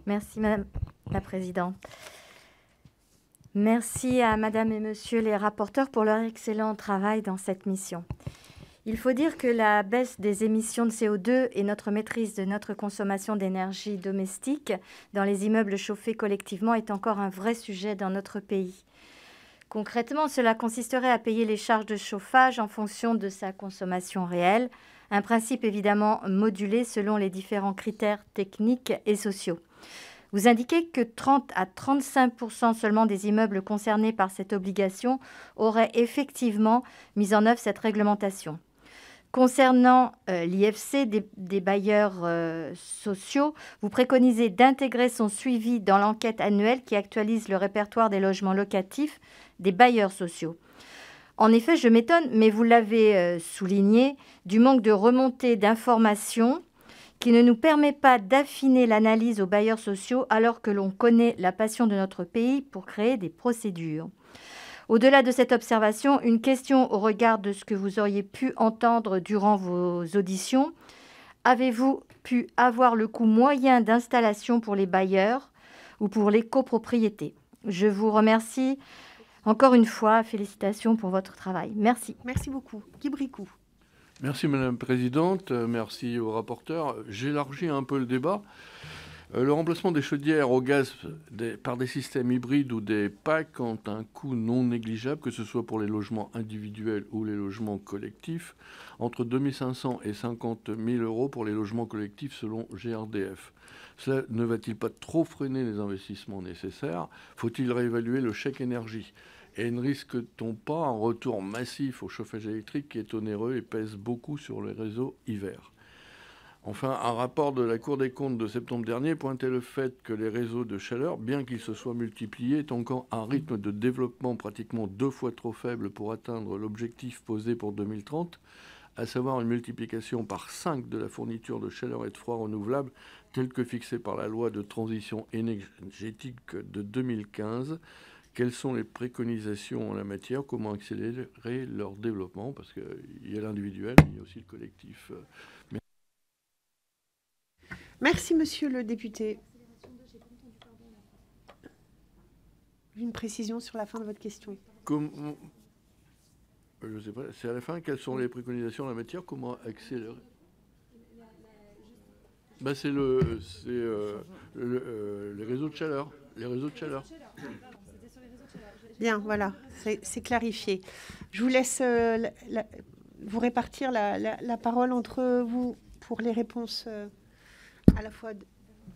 Merci, Madame la Présidente. Merci à Madame et Monsieur les rapporteurs pour leur excellent travail dans cette mission. Il faut dire que la baisse des émissions de CO2 et notre maîtrise de notre consommation d'énergie domestique dans les immeubles chauffés collectivement est encore un vrai sujet dans notre pays. Concrètement, cela consisterait à payer les charges de chauffage en fonction de sa consommation réelle, un principe évidemment modulé selon les différents critères techniques et sociaux. Vous indiquez que 30 à 35 seulement des immeubles concernés par cette obligation auraient effectivement mis en œuvre cette réglementation. Concernant euh, l'IFC des, bailleurs euh, sociaux, vous préconisez d'intégrer son suivi dans l'enquête annuelle qui actualise le répertoire des logements locatifs des bailleurs sociaux. En effet, je m'étonne, mais vous l'avez euh, souligné, du manque de remontée d'informations qui ne nous permet pas d'affiner l'analyse aux bailleurs sociaux alors que l'on connaît la passion de notre pays pour créer des procédures. Au-delà de cette observation, une question au regard de ce que vous auriez pu entendre durant vos auditions. Avez-vous pu avoir le coût moyen d'installation pour les bailleurs ou pour les copropriétés Je vous remercie. Encore une fois, félicitations pour votre travail. Merci. Merci beaucoup. Merci Madame la Présidente, euh, merci au rapporteurs. J'élargis un peu le débat. Euh, le remplacement des chaudières au gaz par des systèmes hybrides ou des PAC ont un coût non négligeable, que ce soit pour les logements individuels ou les logements collectifs, entre 2500 et 50 000 euros pour les logements collectifs selon GRDF. Cela ne va-t-il pas trop freiner les investissements nécessaires Faut-il réévaluer le chèque énergie et ne risque-t-on pas un retour massif au chauffage électrique qui est onéreux et pèse beaucoup sur les réseaux hiver Enfin, un rapport de la Cour des comptes de septembre dernier pointait le fait que les réseaux de chaleur, bien qu'ils se soient multipliés, est encore un rythme de développement pratiquement deux fois trop faible pour atteindre l'objectif posé pour 2030, à savoir une multiplication par 5 de la fourniture de chaleur et de froid renouvelable, telle que fixée par la loi de transition énergétique de 2015. Quelles sont les préconisations en la matière Comment accélérer leur développement Parce qu'il y a l'individuel, mais il y a aussi le collectif. Euh, Merci, monsieur le député. Une précision sur la fin de votre question. Comment, je sais pas, c'est à la fin, quelles sont les préconisations en la matière Comment accélérer bah, c'est le, euh, euh, les réseaux de chaleur, les réseaux de chaleur. Bien, voilà, c'est, clarifié. Je vous laisse euh, vous répartir la, parole entre vous pour les réponses à la fois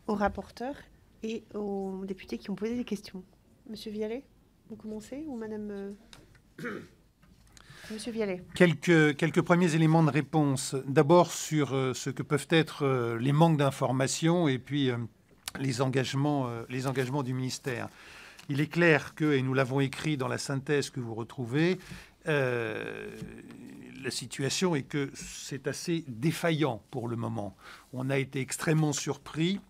aux rapporteurs et aux députés qui ont posé des questions. Monsieur Vialet, vous commencez ou Madame euh, (coughs) Monsieur Vialet. Quelques, quelques premiers éléments de réponse. D'abord sur euh, ce que peuvent être euh, les manques d'informations et puis les engagements, les engagements du ministère. Il est clair que, et nous l'avons écrit dans la synthèse que vous retrouvez, euh, la situation est que c'est assez défaillant pour le moment. On a été extrêmement surpris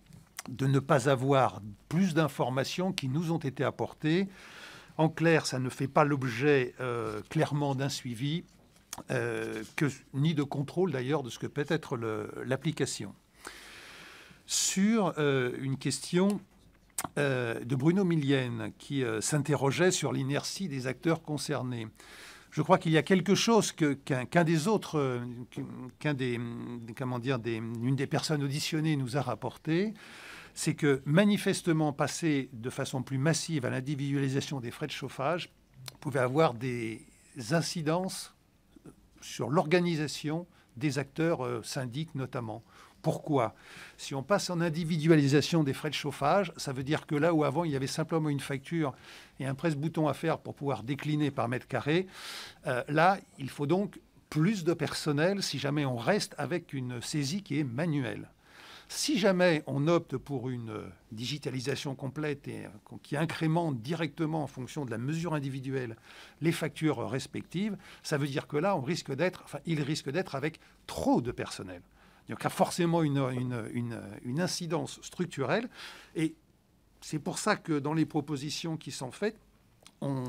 de ne pas avoir plus d'informations qui nous ont été apportées. En clair, ça ne fait pas l'objet euh, clairement d'un suivi, euh, ni de contrôle d'ailleurs de ce que peut être l'application. Sur une question de Bruno Millienne qui s'interrogeait sur l'inertie des acteurs concernés je crois qu'il y a quelque chose que, qu'un, des autres, euh, qu'un des, comment dire, une des personnes auditionnées nous a rapporté, c'est que manifestement passer de façon plus massive à l'individualisation des frais de chauffage pouvait avoir des incidences sur l'organisation des acteurs euh, syndiques notamment. Pourquoi Si on passe en individualisation des frais de chauffage, ça veut dire que là où avant il y avait simplement une facture et un presse-bouton à faire pour pouvoir décliner par mètre carré, euh, là il faut donc plus de personnel si jamais on reste avec une saisie qui est manuelle. Si jamais on opte pour une digitalisation complète et euh, qui incrémente directement en fonction de la mesure individuelle les factures respectives, ça veut dire que là, on risque d'être, enfin, il risque d'être avec trop de personnel il y a forcément une, incidence structurelle. Et c'est pour ça que dans les propositions qui sont faites, on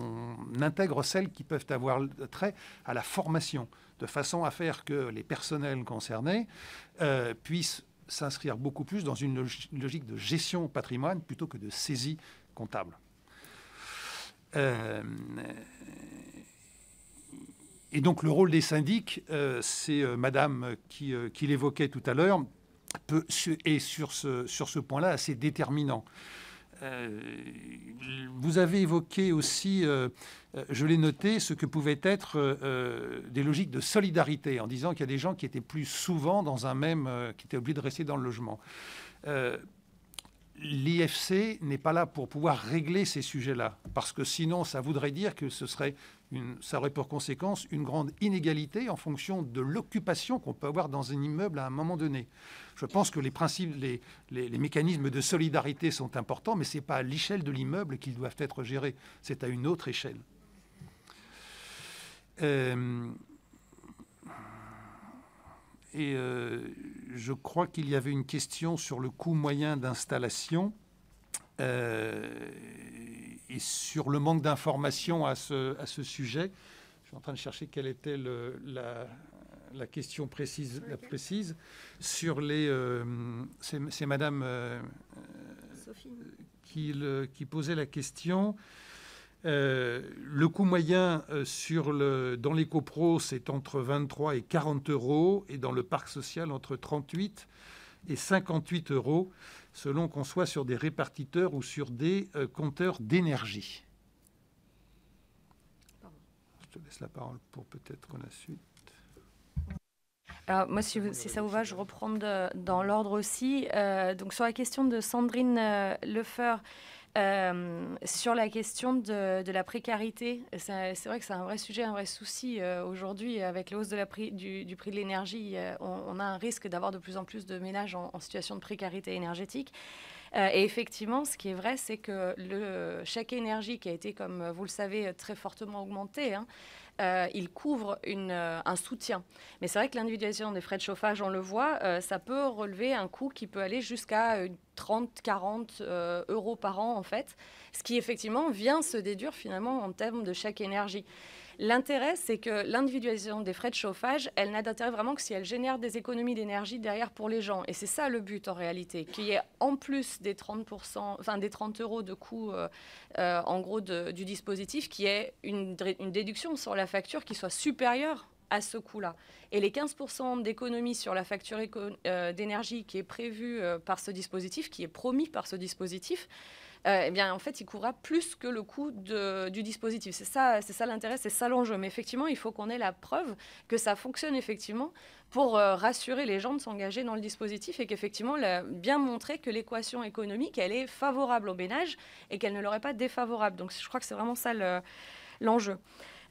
intègre celles qui peuvent avoir trait à la formation, de façon à faire que les personnels concernés euh, puissent s'inscrire beaucoup plus dans une logique de gestion patrimoine plutôt que de saisie comptable. Euh, et donc le rôle des syndics, euh, c'est euh, Madame euh, qui, l'évoquait tout à l'heure, est sur ce, sur ce point-là assez déterminant. vous avez évoqué aussi, je l'ai noté, ce que pouvaient être des logiques de solidarité, en disant qu'il y a des gens qui étaient plus souvent dans un même, qui étaient obligés de rester dans le logement l'IFC n'est pas là pour pouvoir régler ces sujets-là, parce que sinon, ça voudrait dire que ce serait ça aurait pour conséquence une grande inégalité en fonction de l'occupation qu'on peut avoir dans un immeuble à un moment donné. Je pense que les principes, les, mécanismes de solidarité sont importants, mais ce n'est pas à l'échelle de l'immeuble qu'ils doivent être gérés, c'est à une autre échelle. Euh, et euh, je crois qu'il y avait une question sur le coût moyen d'installation euh, et sur le manque d'informations à ce, à ce sujet. Je suis en train de chercher quelle était la, question précise, la précise sur les. Euh, c'est Madame qui, qui, posait la question. Euh, le coût moyen euh, sur le, dans l'éco-pro, c'est entre 23 et 40 euros, et dans le parc social, entre 38 et 58 euros, selon qu'on soit sur des répartiteurs ou sur des euh, compteurs d'énergie. Je te laisse la parole pour peut-être qu'on a suite. Alors moi, si, ça vous va, je reprends dans l'ordre aussi. donc sur la question de Sandrine Lefeur, euh, sur la question de, la précarité, c'est vrai que c'est un vrai sujet, un vrai souci. Euh, aujourd'hui, avec la hausse du, prix de l'énergie, euh, on, a un risque d'avoir de plus en plus de ménages en, situation de précarité énergétique. et effectivement, ce qui est vrai, c'est que le chèque énergie qui a été, comme vous le savez, très fortement augmenté, hein, euh, il couvre euh, un soutien. Mais c'est vrai que l'individualisation des frais de chauffage, on le voit, euh, ça peut relever un coût qui peut aller jusqu'à 30, 40 euros par an, en fait, ce qui effectivement vient se déduire finalement en termes de chaque énergie. L'intérêt, c'est que l'individualisation des frais de chauffage, elle n'a d'intérêt vraiment que si elle génère des économies d'énergie derrière pour les gens. Et c'est ça le but en réalité, qu'il y ait en plus des 30%, enfin des 30 euros de coût euh, euh, en gros du dispositif, qui est une, une déduction sur la facture qui soit supérieure à ce coût-là. Et les 15% d'économie sur la facture euh, d'énergie qui est prévue par ce dispositif, qui est promis par ce dispositif, euh, eh bien, en fait, il courra plus que le coût du dispositif. C'est ça, c'est ça l'intérêt, c'est ça l'enjeu. Mais effectivement, il faut qu'on ait la preuve que ça fonctionne effectivement pour euh, rassurer les gens de s'engager dans le dispositif et qu'effectivement, bien montrer que l'équation économique, elle est favorable au ménage et qu'elle ne leur est pas défavorable. Donc, je crois que c'est vraiment ça l'enjeu.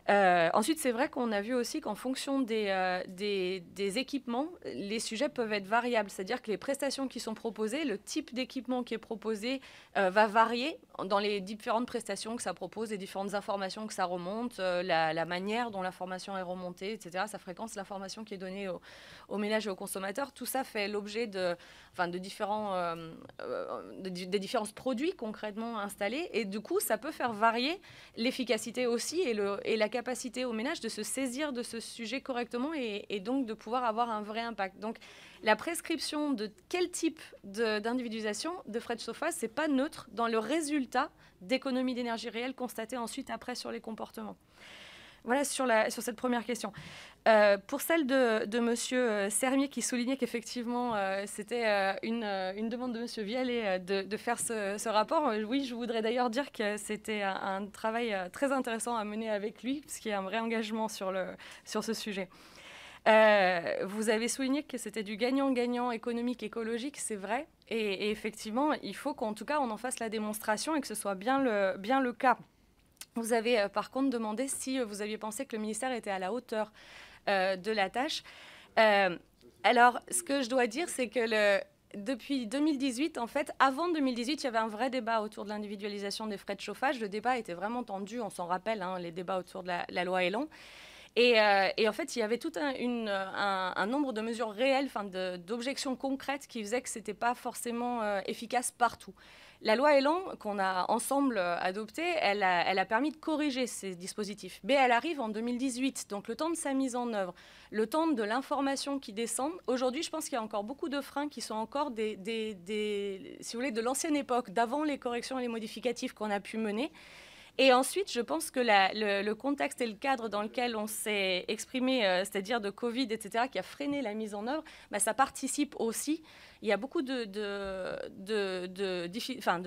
Euh, ensuite, c'est vrai qu'on a vu aussi qu'en fonction euh, des, équipements, les sujets peuvent être variables, c'est-à-dire que les prestations qui sont proposées, le type d'équipement qui est proposé euh, va varier dans les différentes prestations que ça propose, les différentes informations que ça remonte, la, manière dont l'information est remontée, etc., sa fréquence, l'information qui est donnée aux au ménages et aux consommateurs. Tout ça fait l'objet de enfin de différents, euh, euh, des différents produits concrètement installés. Et du coup, ça peut faire varier l'efficacité aussi et, le, et la capacité au ménage de se saisir de ce sujet correctement et, donc de pouvoir avoir un vrai impact. Donc, la prescription de quel type d'individualisation de, frais de chauffage, c'est pas neutre dans le résultat d'économie d'énergie réelle constatée ensuite après sur les comportements. Voilà sur, la, sur cette première question. Euh, pour celle de, de M. Sermier, euh, qui soulignait qu'effectivement, euh, c'était une, demande de M. Vialet de, de, faire ce, rapport, oui, je voudrais d'ailleurs dire que c'était un, travail très intéressant à mener avec lui, puisqu'il y a un vrai engagement sur, le, sur ce sujet. vous avez souligné que c'était du gagnant-gagnant économique, écologique, c'est vrai. Et, effectivement, il faut qu'en tout cas, on en fasse la démonstration et que ce soit bien le, bien le cas. Vous avez euh, par contre demandé si euh, vous aviez pensé que le ministère était à la hauteur euh, de la tâche. alors, ce que je dois dire, c'est que le, depuis 2018, en fait, avant 2018, il y avait un vrai débat autour de l'individualisation des frais de chauffage. Le débat était vraiment tendu, on s'en rappelle, hein, les débats autour de la, loi Elan. Et, en fait, il y avait tout un, un nombre de mesures réelles, d'objections concrètes qui faisaient que ce n'était pas forcément efficace partout. La loi Elan, qu'on a ensemble euh, adoptée, elle a, elle a, permis de corriger ces dispositifs. Mais elle arrive en 2018, donc le temps de sa mise en œuvre, le temps de l'information qui descend. Aujourd'hui, je pense qu'il y a encore beaucoup de freins qui sont encore des, des, si vous voulez, de l'ancienne époque, d'avant les corrections et les modificatifs qu'on a pu mener. Et ensuite, je pense que le, contexte et le cadre dans lequel on s'est exprimé, euh, c'est-à-dire de Covid, etc., qui a freiné la mise en œuvre, bah, ça participe aussi il y a beaucoup de,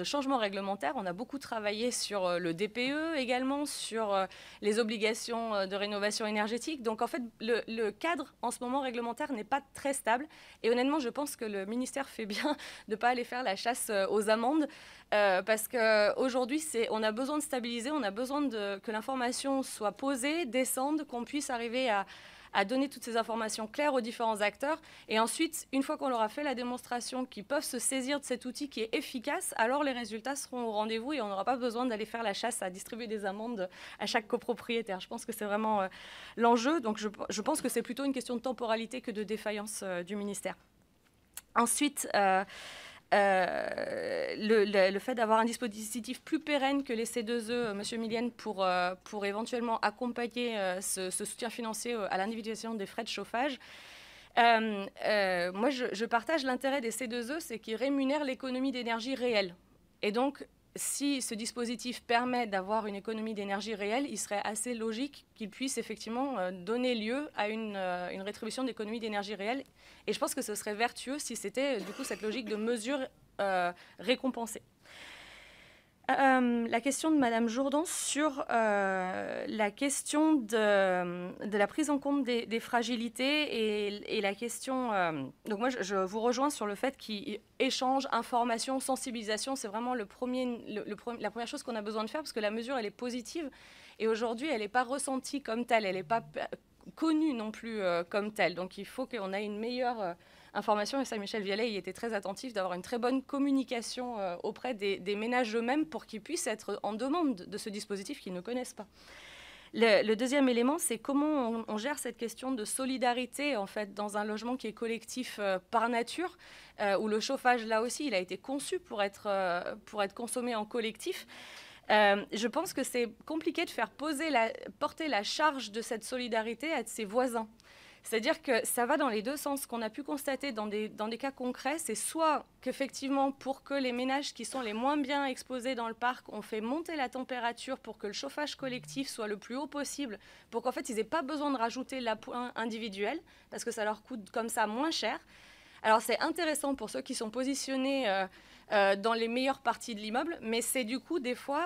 changements réglementaires. On a beaucoup travaillé sur euh, le DPE également, sur euh, les obligations euh, de rénovation énergétique. Donc en fait, le, cadre en ce moment réglementaire n'est pas très stable. Et honnêtement, je pense que le ministère fait bien de ne pas aller faire la chasse aux amendes. parce qu'aujourd'hui, on a besoin de stabiliser, on a besoin de, que l'information soit posée, descende, qu'on puisse arriver à, à donner toutes ces informations claires aux différents acteurs. Et ensuite, une fois qu'on leur a fait la démonstration, qu'ils peuvent se saisir de cet outil qui est efficace, alors les résultats seront au rendez-vous et on n'aura pas besoin d'aller faire la chasse à distribuer des amendes à chaque copropriétaire. Je pense que c'est vraiment euh, l'enjeu. Donc je, pense que c'est plutôt une question de temporalité que de défaillance euh, du ministère. Ensuite, euh, euh, le, fait d'avoir un dispositif plus pérenne que les C2E, euh, Monsieur Millienne, pour, euh, pour éventuellement accompagner ce, soutien financier à l'individualisation des frais de chauffage. moi, je, je partage l'intérêt des C2E, c'est qu'ils rémunèrent l'économie d'énergie réelle. Et donc, si ce dispositif permet d'avoir une économie d'énergie réelle, il serait assez logique qu'il puisse effectivement euh, donner lieu à euh, une, rétribution d'économie d'énergie réelle. Et je pense que ce serait vertueux si c'était du coup cette logique de mesure euh, récompensée. Euh, euh, la question de Madame Jourdan sur euh, la question de, la prise en compte des, fragilités et, la question. donc moi, je, vous rejoins sur le fait qu'échange, information, sensibilisation, c'est vraiment le premier, le, la première chose qu'on a besoin de faire parce que la mesure, elle est positive et aujourd'hui, elle n'est pas ressentie comme telle, elle n'est pas connue non plus comme telle. Donc il faut qu'on ait une meilleure Information, et ça, Michel Vialet était très attentif, d'avoir une très bonne communication euh, auprès des, ménages eux-mêmes pour qu'ils puissent être en demande de ce dispositif qu'ils ne connaissent pas. Le, deuxième élément, c'est comment on, gère cette question de solidarité en fait dans un logement qui est collectif euh, par nature, euh, où le chauffage là aussi, il a été conçu pour être pour être consommé en collectif. je pense que c'est compliqué de faire poser la, porter la charge de cette solidarité à ses voisins. C'est-à-dire que ça va dans les deux sens. qu'on a pu constater dans des, dans des cas concrets, c'est soit qu'effectivement, pour que les ménages qui sont les moins bien exposés dans le parc, on fait monter la température pour que le chauffage collectif soit le plus haut possible, pour qu'en fait, ils n'aient pas besoin de rajouter l'appoint individuel, parce que ça leur coûte comme ça moins cher. Alors c'est intéressant pour ceux qui sont positionnés... Euh, euh, dans les meilleures parties de l'immeuble, mais c'est du coup des fois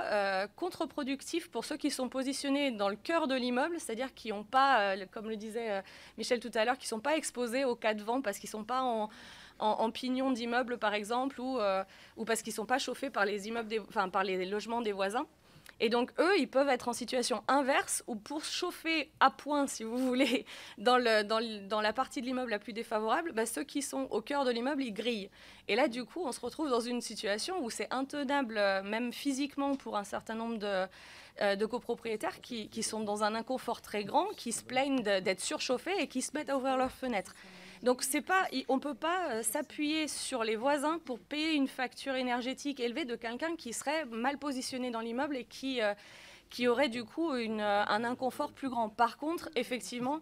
contreproductif contre-productif pour ceux qui sont positionnés dans le cœur de l'immeuble, c'est-à-dire qui n'ont pas, euh, comme le disait euh, Michel tout à l'heure, qui ne sont pas exposés aux cas de vent parce qu'ils ne sont pas en, pignon d'immeuble par exemple ou, parce qu'ils ne sont pas chauffés par les, immeubles par les logements des voisins. Et donc, eux, ils peuvent être en situation inverse où pour chauffer à point, si vous voulez, (laughs) dans, la partie de l'immeuble la plus défavorable, bah, ceux qui sont au cœur de l'immeuble, ils grillent. Et là, du coup, on se retrouve dans une situation où c'est intenable, euh, même physiquement, pour un certain nombre euh, de, copropriétaires qui, qui, sont dans un inconfort très grand, qui se plaignent d'être surchauffés et qui se mettent à ouvrir leurs fenêtres. Donc on ne peut pas euh, s'appuyer sur les voisins pour payer une facture énergétique élevée de quelqu'un qui serait mal positionné dans l'immeuble et qui, euh, aurait du coup euh, un inconfort plus grand. Par contre, effectivement,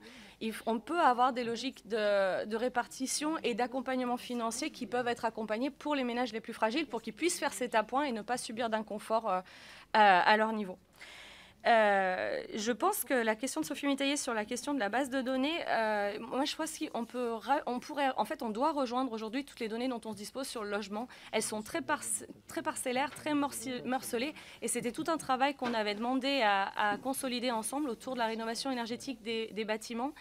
on peut avoir des logiques de, répartition et d'accompagnement financier qui peuvent être accompagnés pour les ménages les plus fragiles pour qu'ils puissent faire cet appoint et ne pas subir d'inconfort à leur niveau. Euh, je pense que la question de Sophie Mitaillé sur la question de la base de données, euh, moi je crois qu'on peut, on pourrait, en fait, on doit rejoindre aujourd'hui toutes les données dont on se dispose sur le logement. Elles sont très, très parcellaires, très morcelées, et c'était tout un travail qu'on avait demandé à, consolider ensemble autour de la rénovation énergétique des bâtiments.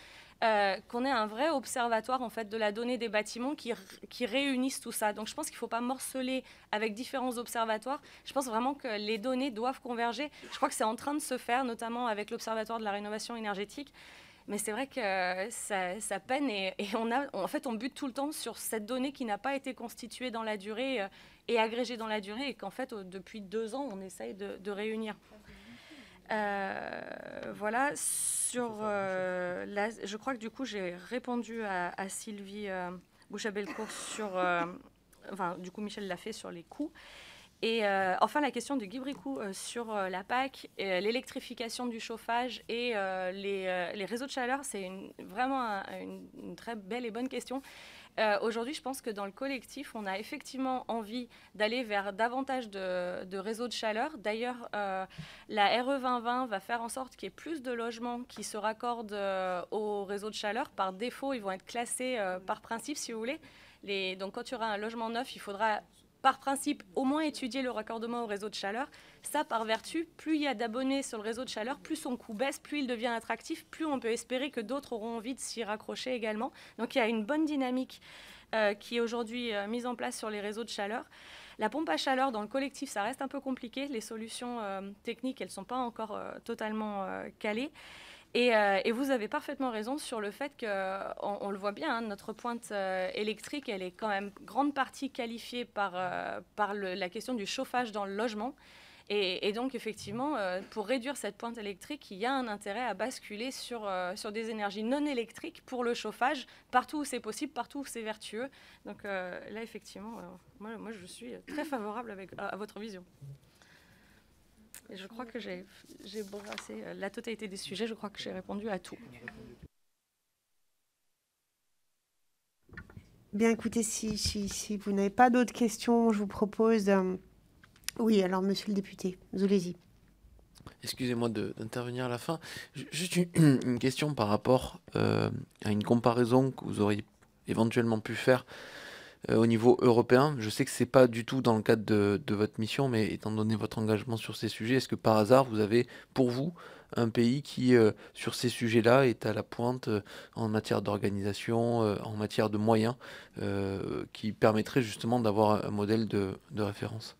Euh, qu'on ait un vrai observatoire en fait de la donnée des bâtiments qui, qui réunissent tout ça. Donc je pense qu'il ne faut pas morceler avec différents observatoires. Je pense vraiment que les données doivent converger. Je crois que c'est en train de se faire, notamment avec l'observatoire de la rénovation énergétique. Mais c'est vrai que ça, ça peine et, on a, en fait, on bute tout le temps sur cette donnée qui n'a pas été constituée dans la durée euh, et agrégée dans la durée et qu'en fait, euh, depuis deux ans, on essaye de réunir. Euh, voilà, sur euh, je crois que du coup j'ai répondu à, Sylvie euh, Bouchabelcourt sur, euh, enfin du coup Michel l'a fait sur les coûts. Et enfin la question de Guy Bricou sur la PAC, l'électrification du chauffage et les, réseaux de chaleur, c'est vraiment une, très belle et bonne question. Euh, aujourd'hui, je pense que dans le collectif, on a effectivement envie d'aller vers davantage de, réseaux de chaleur. D'ailleurs, euh, la RE 2020 va faire en sorte qu'il y ait plus de logements qui se raccordent au euh, aux réseaux de chaleur. Par défaut, ils vont être classés par principe, si vous voulez. Les, donc quand tu auras un logement neuf, il faudra par principe, au moins étudier le raccordement au réseau de chaleur. Ça, par vertu, plus il y a d'abonnés sur le réseau de chaleur, plus son coût baisse, plus il devient attractif, plus on peut espérer que d'autres auront envie de s'y raccrocher également. Donc il y a une bonne dynamique euh, qui est aujourd'hui euh, mise en place sur les réseaux de chaleur. La pompe à chaleur dans le collectif, ça reste un peu compliqué. Les solutions euh, techniques, elles ne sont pas encore totalement calées. Euh, et, vous avez parfaitement raison sur le fait qu'on on, le voit bien, hein, notre pointe euh, électrique, elle est quand même grande partie qualifiée par, euh, par la question du chauffage dans le logement. Et, donc, effectivement, pour réduire cette pointe électrique, il y a un intérêt à basculer sur, sur des énergies non électriques pour le chauffage, partout où c'est possible, partout où c'est vertueux. Donc là, effectivement, moi, je suis très favorable avec, à votre vision. Je crois que j'ai brassé euh, la totalité des sujets. Je crois que j'ai répondu à tout. Bien, écoutez, si, vous n'avez pas d'autres questions, je vous propose. Euh, oui, alors, monsieur le député, allez-y. Excusez-moi d'intervenir à la fin. Juste une, question par rapport euh, à une comparaison que vous auriez éventuellement pu faire euh, au niveau européen. Je sais que ce n'est pas du tout dans le cadre de, votre mission, mais étant donné votre engagement sur ces sujets, est-ce que par hasard vous avez pour vous un pays qui, euh, sur ces sujets-là, est à la pointe euh, en matière d'organisation, en matière de moyens, qui permettrait justement d'avoir un modèle de référence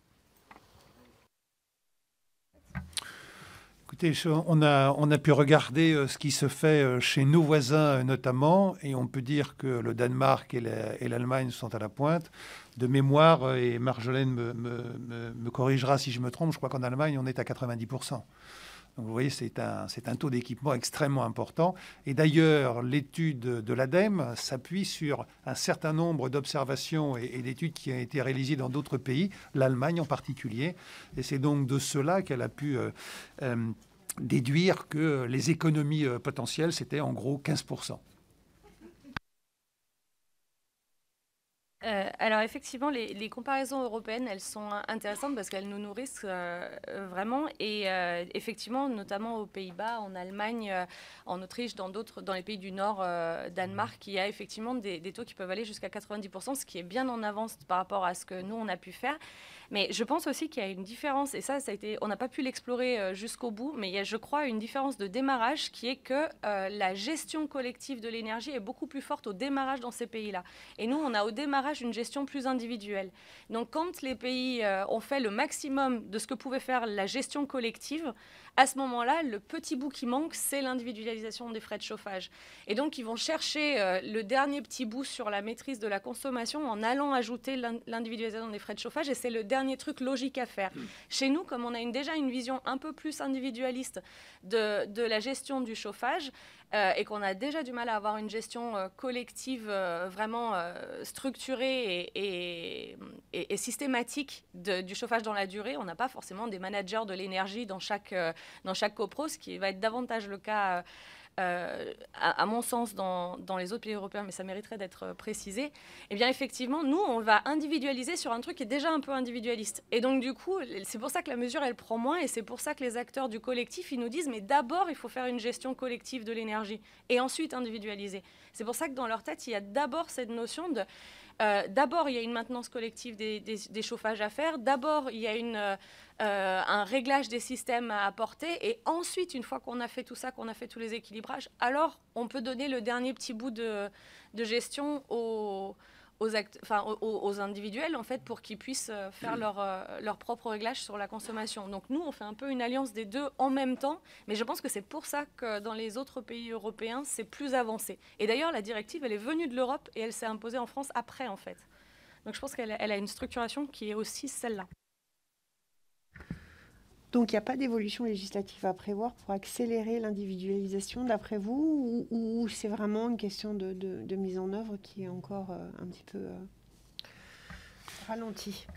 Écoutez, on a, pu regarder euh, ce qui se fait euh, chez nos voisins euh, notamment, et on peut dire que le Danemark et l'Allemagne sont à la pointe. De mémoire, et Marjolaine me corrigera si je me trompe, je crois qu'en Allemagne, on est à 90% vous voyez, c'est un, taux d'équipement extrêmement important. Et d'ailleurs, l'étude de l'ADEME s'appuie sur un certain nombre d'observations et, d'études qui ont été réalisées dans d'autres pays, l'Allemagne en particulier. Et c'est donc de cela qu'elle a pu... Euh, euh, déduire que les économies euh, potentielles, c'était en gros 15%. Euh, alors effectivement, les, comparaisons européennes, elles sont intéressantes parce qu'elles nous nourrissent euh, vraiment. Et euh, effectivement, notamment aux Pays-Bas, en Allemagne, en Autriche, dans d'autres, dans les pays du Nord, Danemark, il y a effectivement des, des taux qui peuvent aller jusqu'à 90%, ce qui est bien en avance par rapport à ce que nous on a pu faire. Mais je pense aussi qu'il y a une différence, et ça, ça a été, on n'a pas pu l'explorer euh, jusqu'au bout, mais il y a, je crois, une différence de démarrage qui est que euh, la gestion collective de l'énergie est beaucoup plus forte au démarrage dans ces pays-là. Et nous, on a au démarrage une gestion plus individuelle. Donc, quand les pays euh, ont fait le maximum de ce que pouvait faire la gestion collective, à ce moment-là, le petit bout qui manque, c'est l'individualisation des frais de chauffage. Et donc, ils vont chercher euh, le dernier petit bout sur la maîtrise de la consommation en allant ajouter l'individualisation des frais de chauffage. Et c'est le dernier truc logique à faire. Chez nous, comme on a déjà une vision un peu plus individualiste de la gestion du chauffage, euh, et qu'on a déjà du mal à avoir une gestion euh, collective euh, vraiment structurée et, systématique du chauffage dans la durée, on n'a pas forcément des managers de l'énergie dans chaque, dans chaque copro, ce qui va être davantage le cas. Euh, à, mon sens, dans, les autres pays européens, mais ça mériterait d'être précisé, eh bien, effectivement, nous, on va individualiser sur un truc qui est déjà un peu individualiste. Et donc, du coup, c'est pour ça que la mesure, elle prend moins, et c'est pour ça que les acteurs du collectif, ils nous disent, mais d'abord, il faut faire une gestion collective de l'énergie, et ensuite individualiser. C'est pour ça que dans leur tête, il y a d'abord cette notion de... Euh, d'abord, il y a une maintenance collective des, chauffages à faire. D'abord, il y a une... Euh, euh, un réglage des systèmes à apporter. Et ensuite, une fois qu'on a fait tout ça, qu'on a fait tous les équilibrages, alors on peut donner le dernier petit bout de, gestion aux, individuels en fait, pour qu'ils puissent euh, faire leur, euh, leur propre réglage sur la consommation. Donc nous, on fait un peu une alliance des deux en même temps. Mais je pense que c'est pour ça que dans les autres pays européens, c'est plus avancé. Et d'ailleurs, la directive, elle est venue de l'Europe et elle s'est imposée en France après, en fait. Donc je pense qu'elle a une structuration qui est aussi celle-là. Donc il n'y a pas d'évolution législative à prévoir pour accélérer l'individualisation, d'après vous, ou, c'est vraiment une question de, mise en œuvre qui est encore euh, un petit peu... Euh,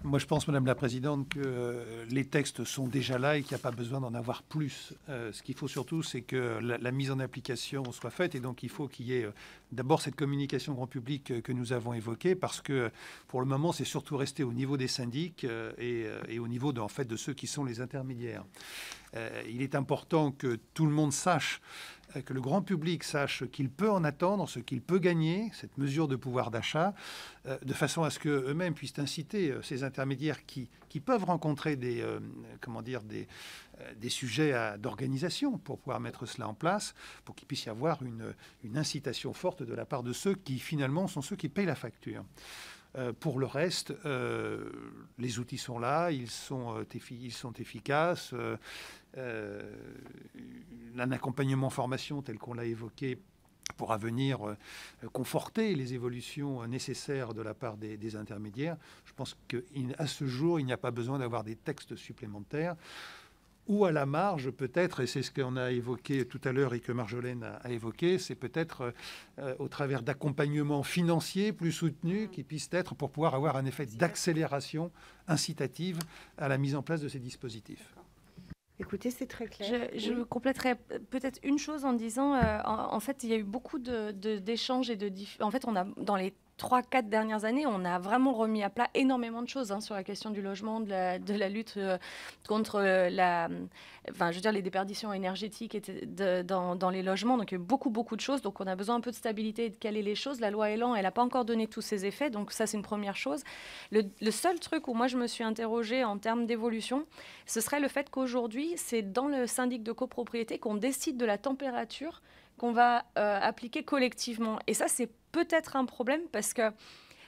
moi, je pense, Madame la Présidente, que les textes sont déjà là et qu'il n'y a pas besoin d'en avoir plus. Euh, ce qu'il faut surtout, c'est que la, mise en application soit faite. Et donc, il faut qu'il y ait euh, d'abord cette communication grand public euh, que nous avons évoquée, parce que pour le moment, c'est surtout resté au niveau des syndics et, au niveau en fait, de ceux qui sont les intermédiaires. il est important que tout le monde sache que le grand public sache qu'il peut en attendre, ce qu'il peut gagner, cette mesure de pouvoir d'achat, euh, de façon à ce qu'eux-mêmes puissent inciter euh, ces intermédiaires qui, qui peuvent rencontrer des, euh, comment dire, des, des sujets d'organisation pour pouvoir mettre cela en place, pour qu'il puisse y avoir une, une incitation forte de la part de ceux qui finalement sont ceux qui payent la facture. pour le reste, les outils sont là, ils sont, ils sont efficaces, euh, un accompagnement formation tel qu'on l'a évoqué pourra venir euh, conforter les évolutions nécessaires de la part des, intermédiaires. Je pense qu'à ce jour, il n'y a pas besoin d'avoir des textes supplémentaires ou à la marge peut-être, et c'est ce qu'on a évoqué tout à l'heure et que Marjolaine a, évoqué, c'est peut-être euh, au travers d'accompagnements financiers plus soutenus qui puissent être pour pouvoir avoir un effet d'accélération incitative à la mise en place de ces dispositifs. Écoutez, c'est très clair. Je, je compléterai peut-être une chose en disant, euh, en, fait, il y a eu beaucoup d'échanges de, et de... En fait, on a, dans les trois, quatre dernières années, on a vraiment remis à plat énormément de choses hein, sur la question du logement, de la, lutte euh, contre euh, la, je veux dire, les déperditions énergétiques dans, les logements. Donc, il y a beaucoup, beaucoup de choses. Donc, on a besoin un peu de stabilité et de caler les choses. La loi Elan, elle n'a pas encore donné tous ses effets. Donc, ça, c'est une première chose. Le, le, seul truc où moi, je me suis interrogée en termes d'évolution, ce serait le fait qu'aujourd'hui, c'est dans le syndic de copropriété qu'on décide de la température qu'on va euh, appliquer collectivement. Et ça, c'est peut-être un problème parce que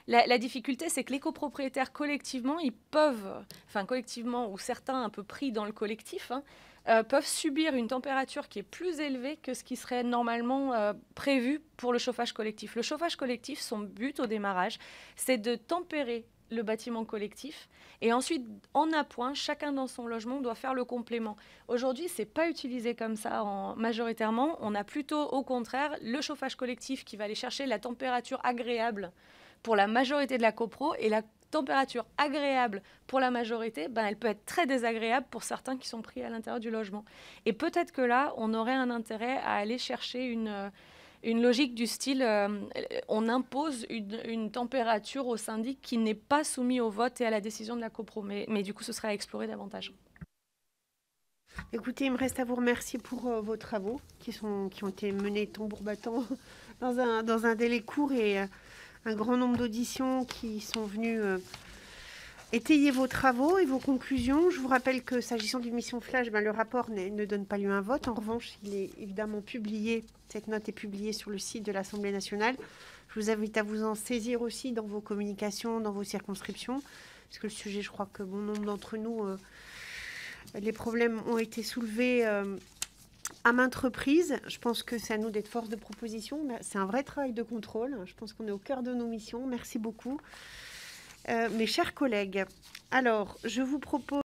la, difficulté, c'est que les copropriétaires collectivement, ils peuvent, enfin collectivement ou certains un peu pris dans le collectif, hein, euh, peuvent subir une température qui est plus élevée que ce qui serait normalement euh, prévu pour le chauffage collectif. Le chauffage collectif, son but au démarrage, c'est de tempérer le bâtiment collectif. Et ensuite, en appoint, chacun dans son logement doit faire le complément. Aujourd'hui, c'est pas utilisé comme ça en, majoritairement. On a plutôt, au contraire, le chauffage collectif qui va aller chercher la température agréable pour la majorité de la copro et la température agréable pour la majorité, ben, elle peut être très désagréable pour certains qui sont pris à l'intérieur du logement. Et peut-être que là, on aurait un intérêt à aller chercher une une logique du style euh, on impose une, température au syndic qui n'est pas soumis au vote et à la décision de la copro. Mais, du coup, ce sera à explorer davantage. Écoutez, il me reste à vous remercier pour euh, vos travaux qui, sont, qui ont été menés tambour battant (laughs) dans un, dans un délai court et euh, un grand nombre d'auditions qui sont venues Étayez vos travaux et vos conclusions. Je vous rappelle que s'agissant d'une mission flash, ben, le rapport ne donne pas lieu à un vote. En revanche, il est évidemment publié, cette note est publiée sur le site de l'Assemblée nationale. Je vous invite à vous en saisir aussi dans vos communications, dans vos circonscriptions, parce que le sujet, je crois que bon nombre d'entre nous, euh, les problèmes ont été soulevés. Euh, à maintes reprises. Je pense que c'est à nous d'être force de proposition. C'est un vrai travail de contrôle. Je pense qu'on est au cœur de nos missions. Merci beaucoup. Euh, mes chers collègues, alors je vous propose...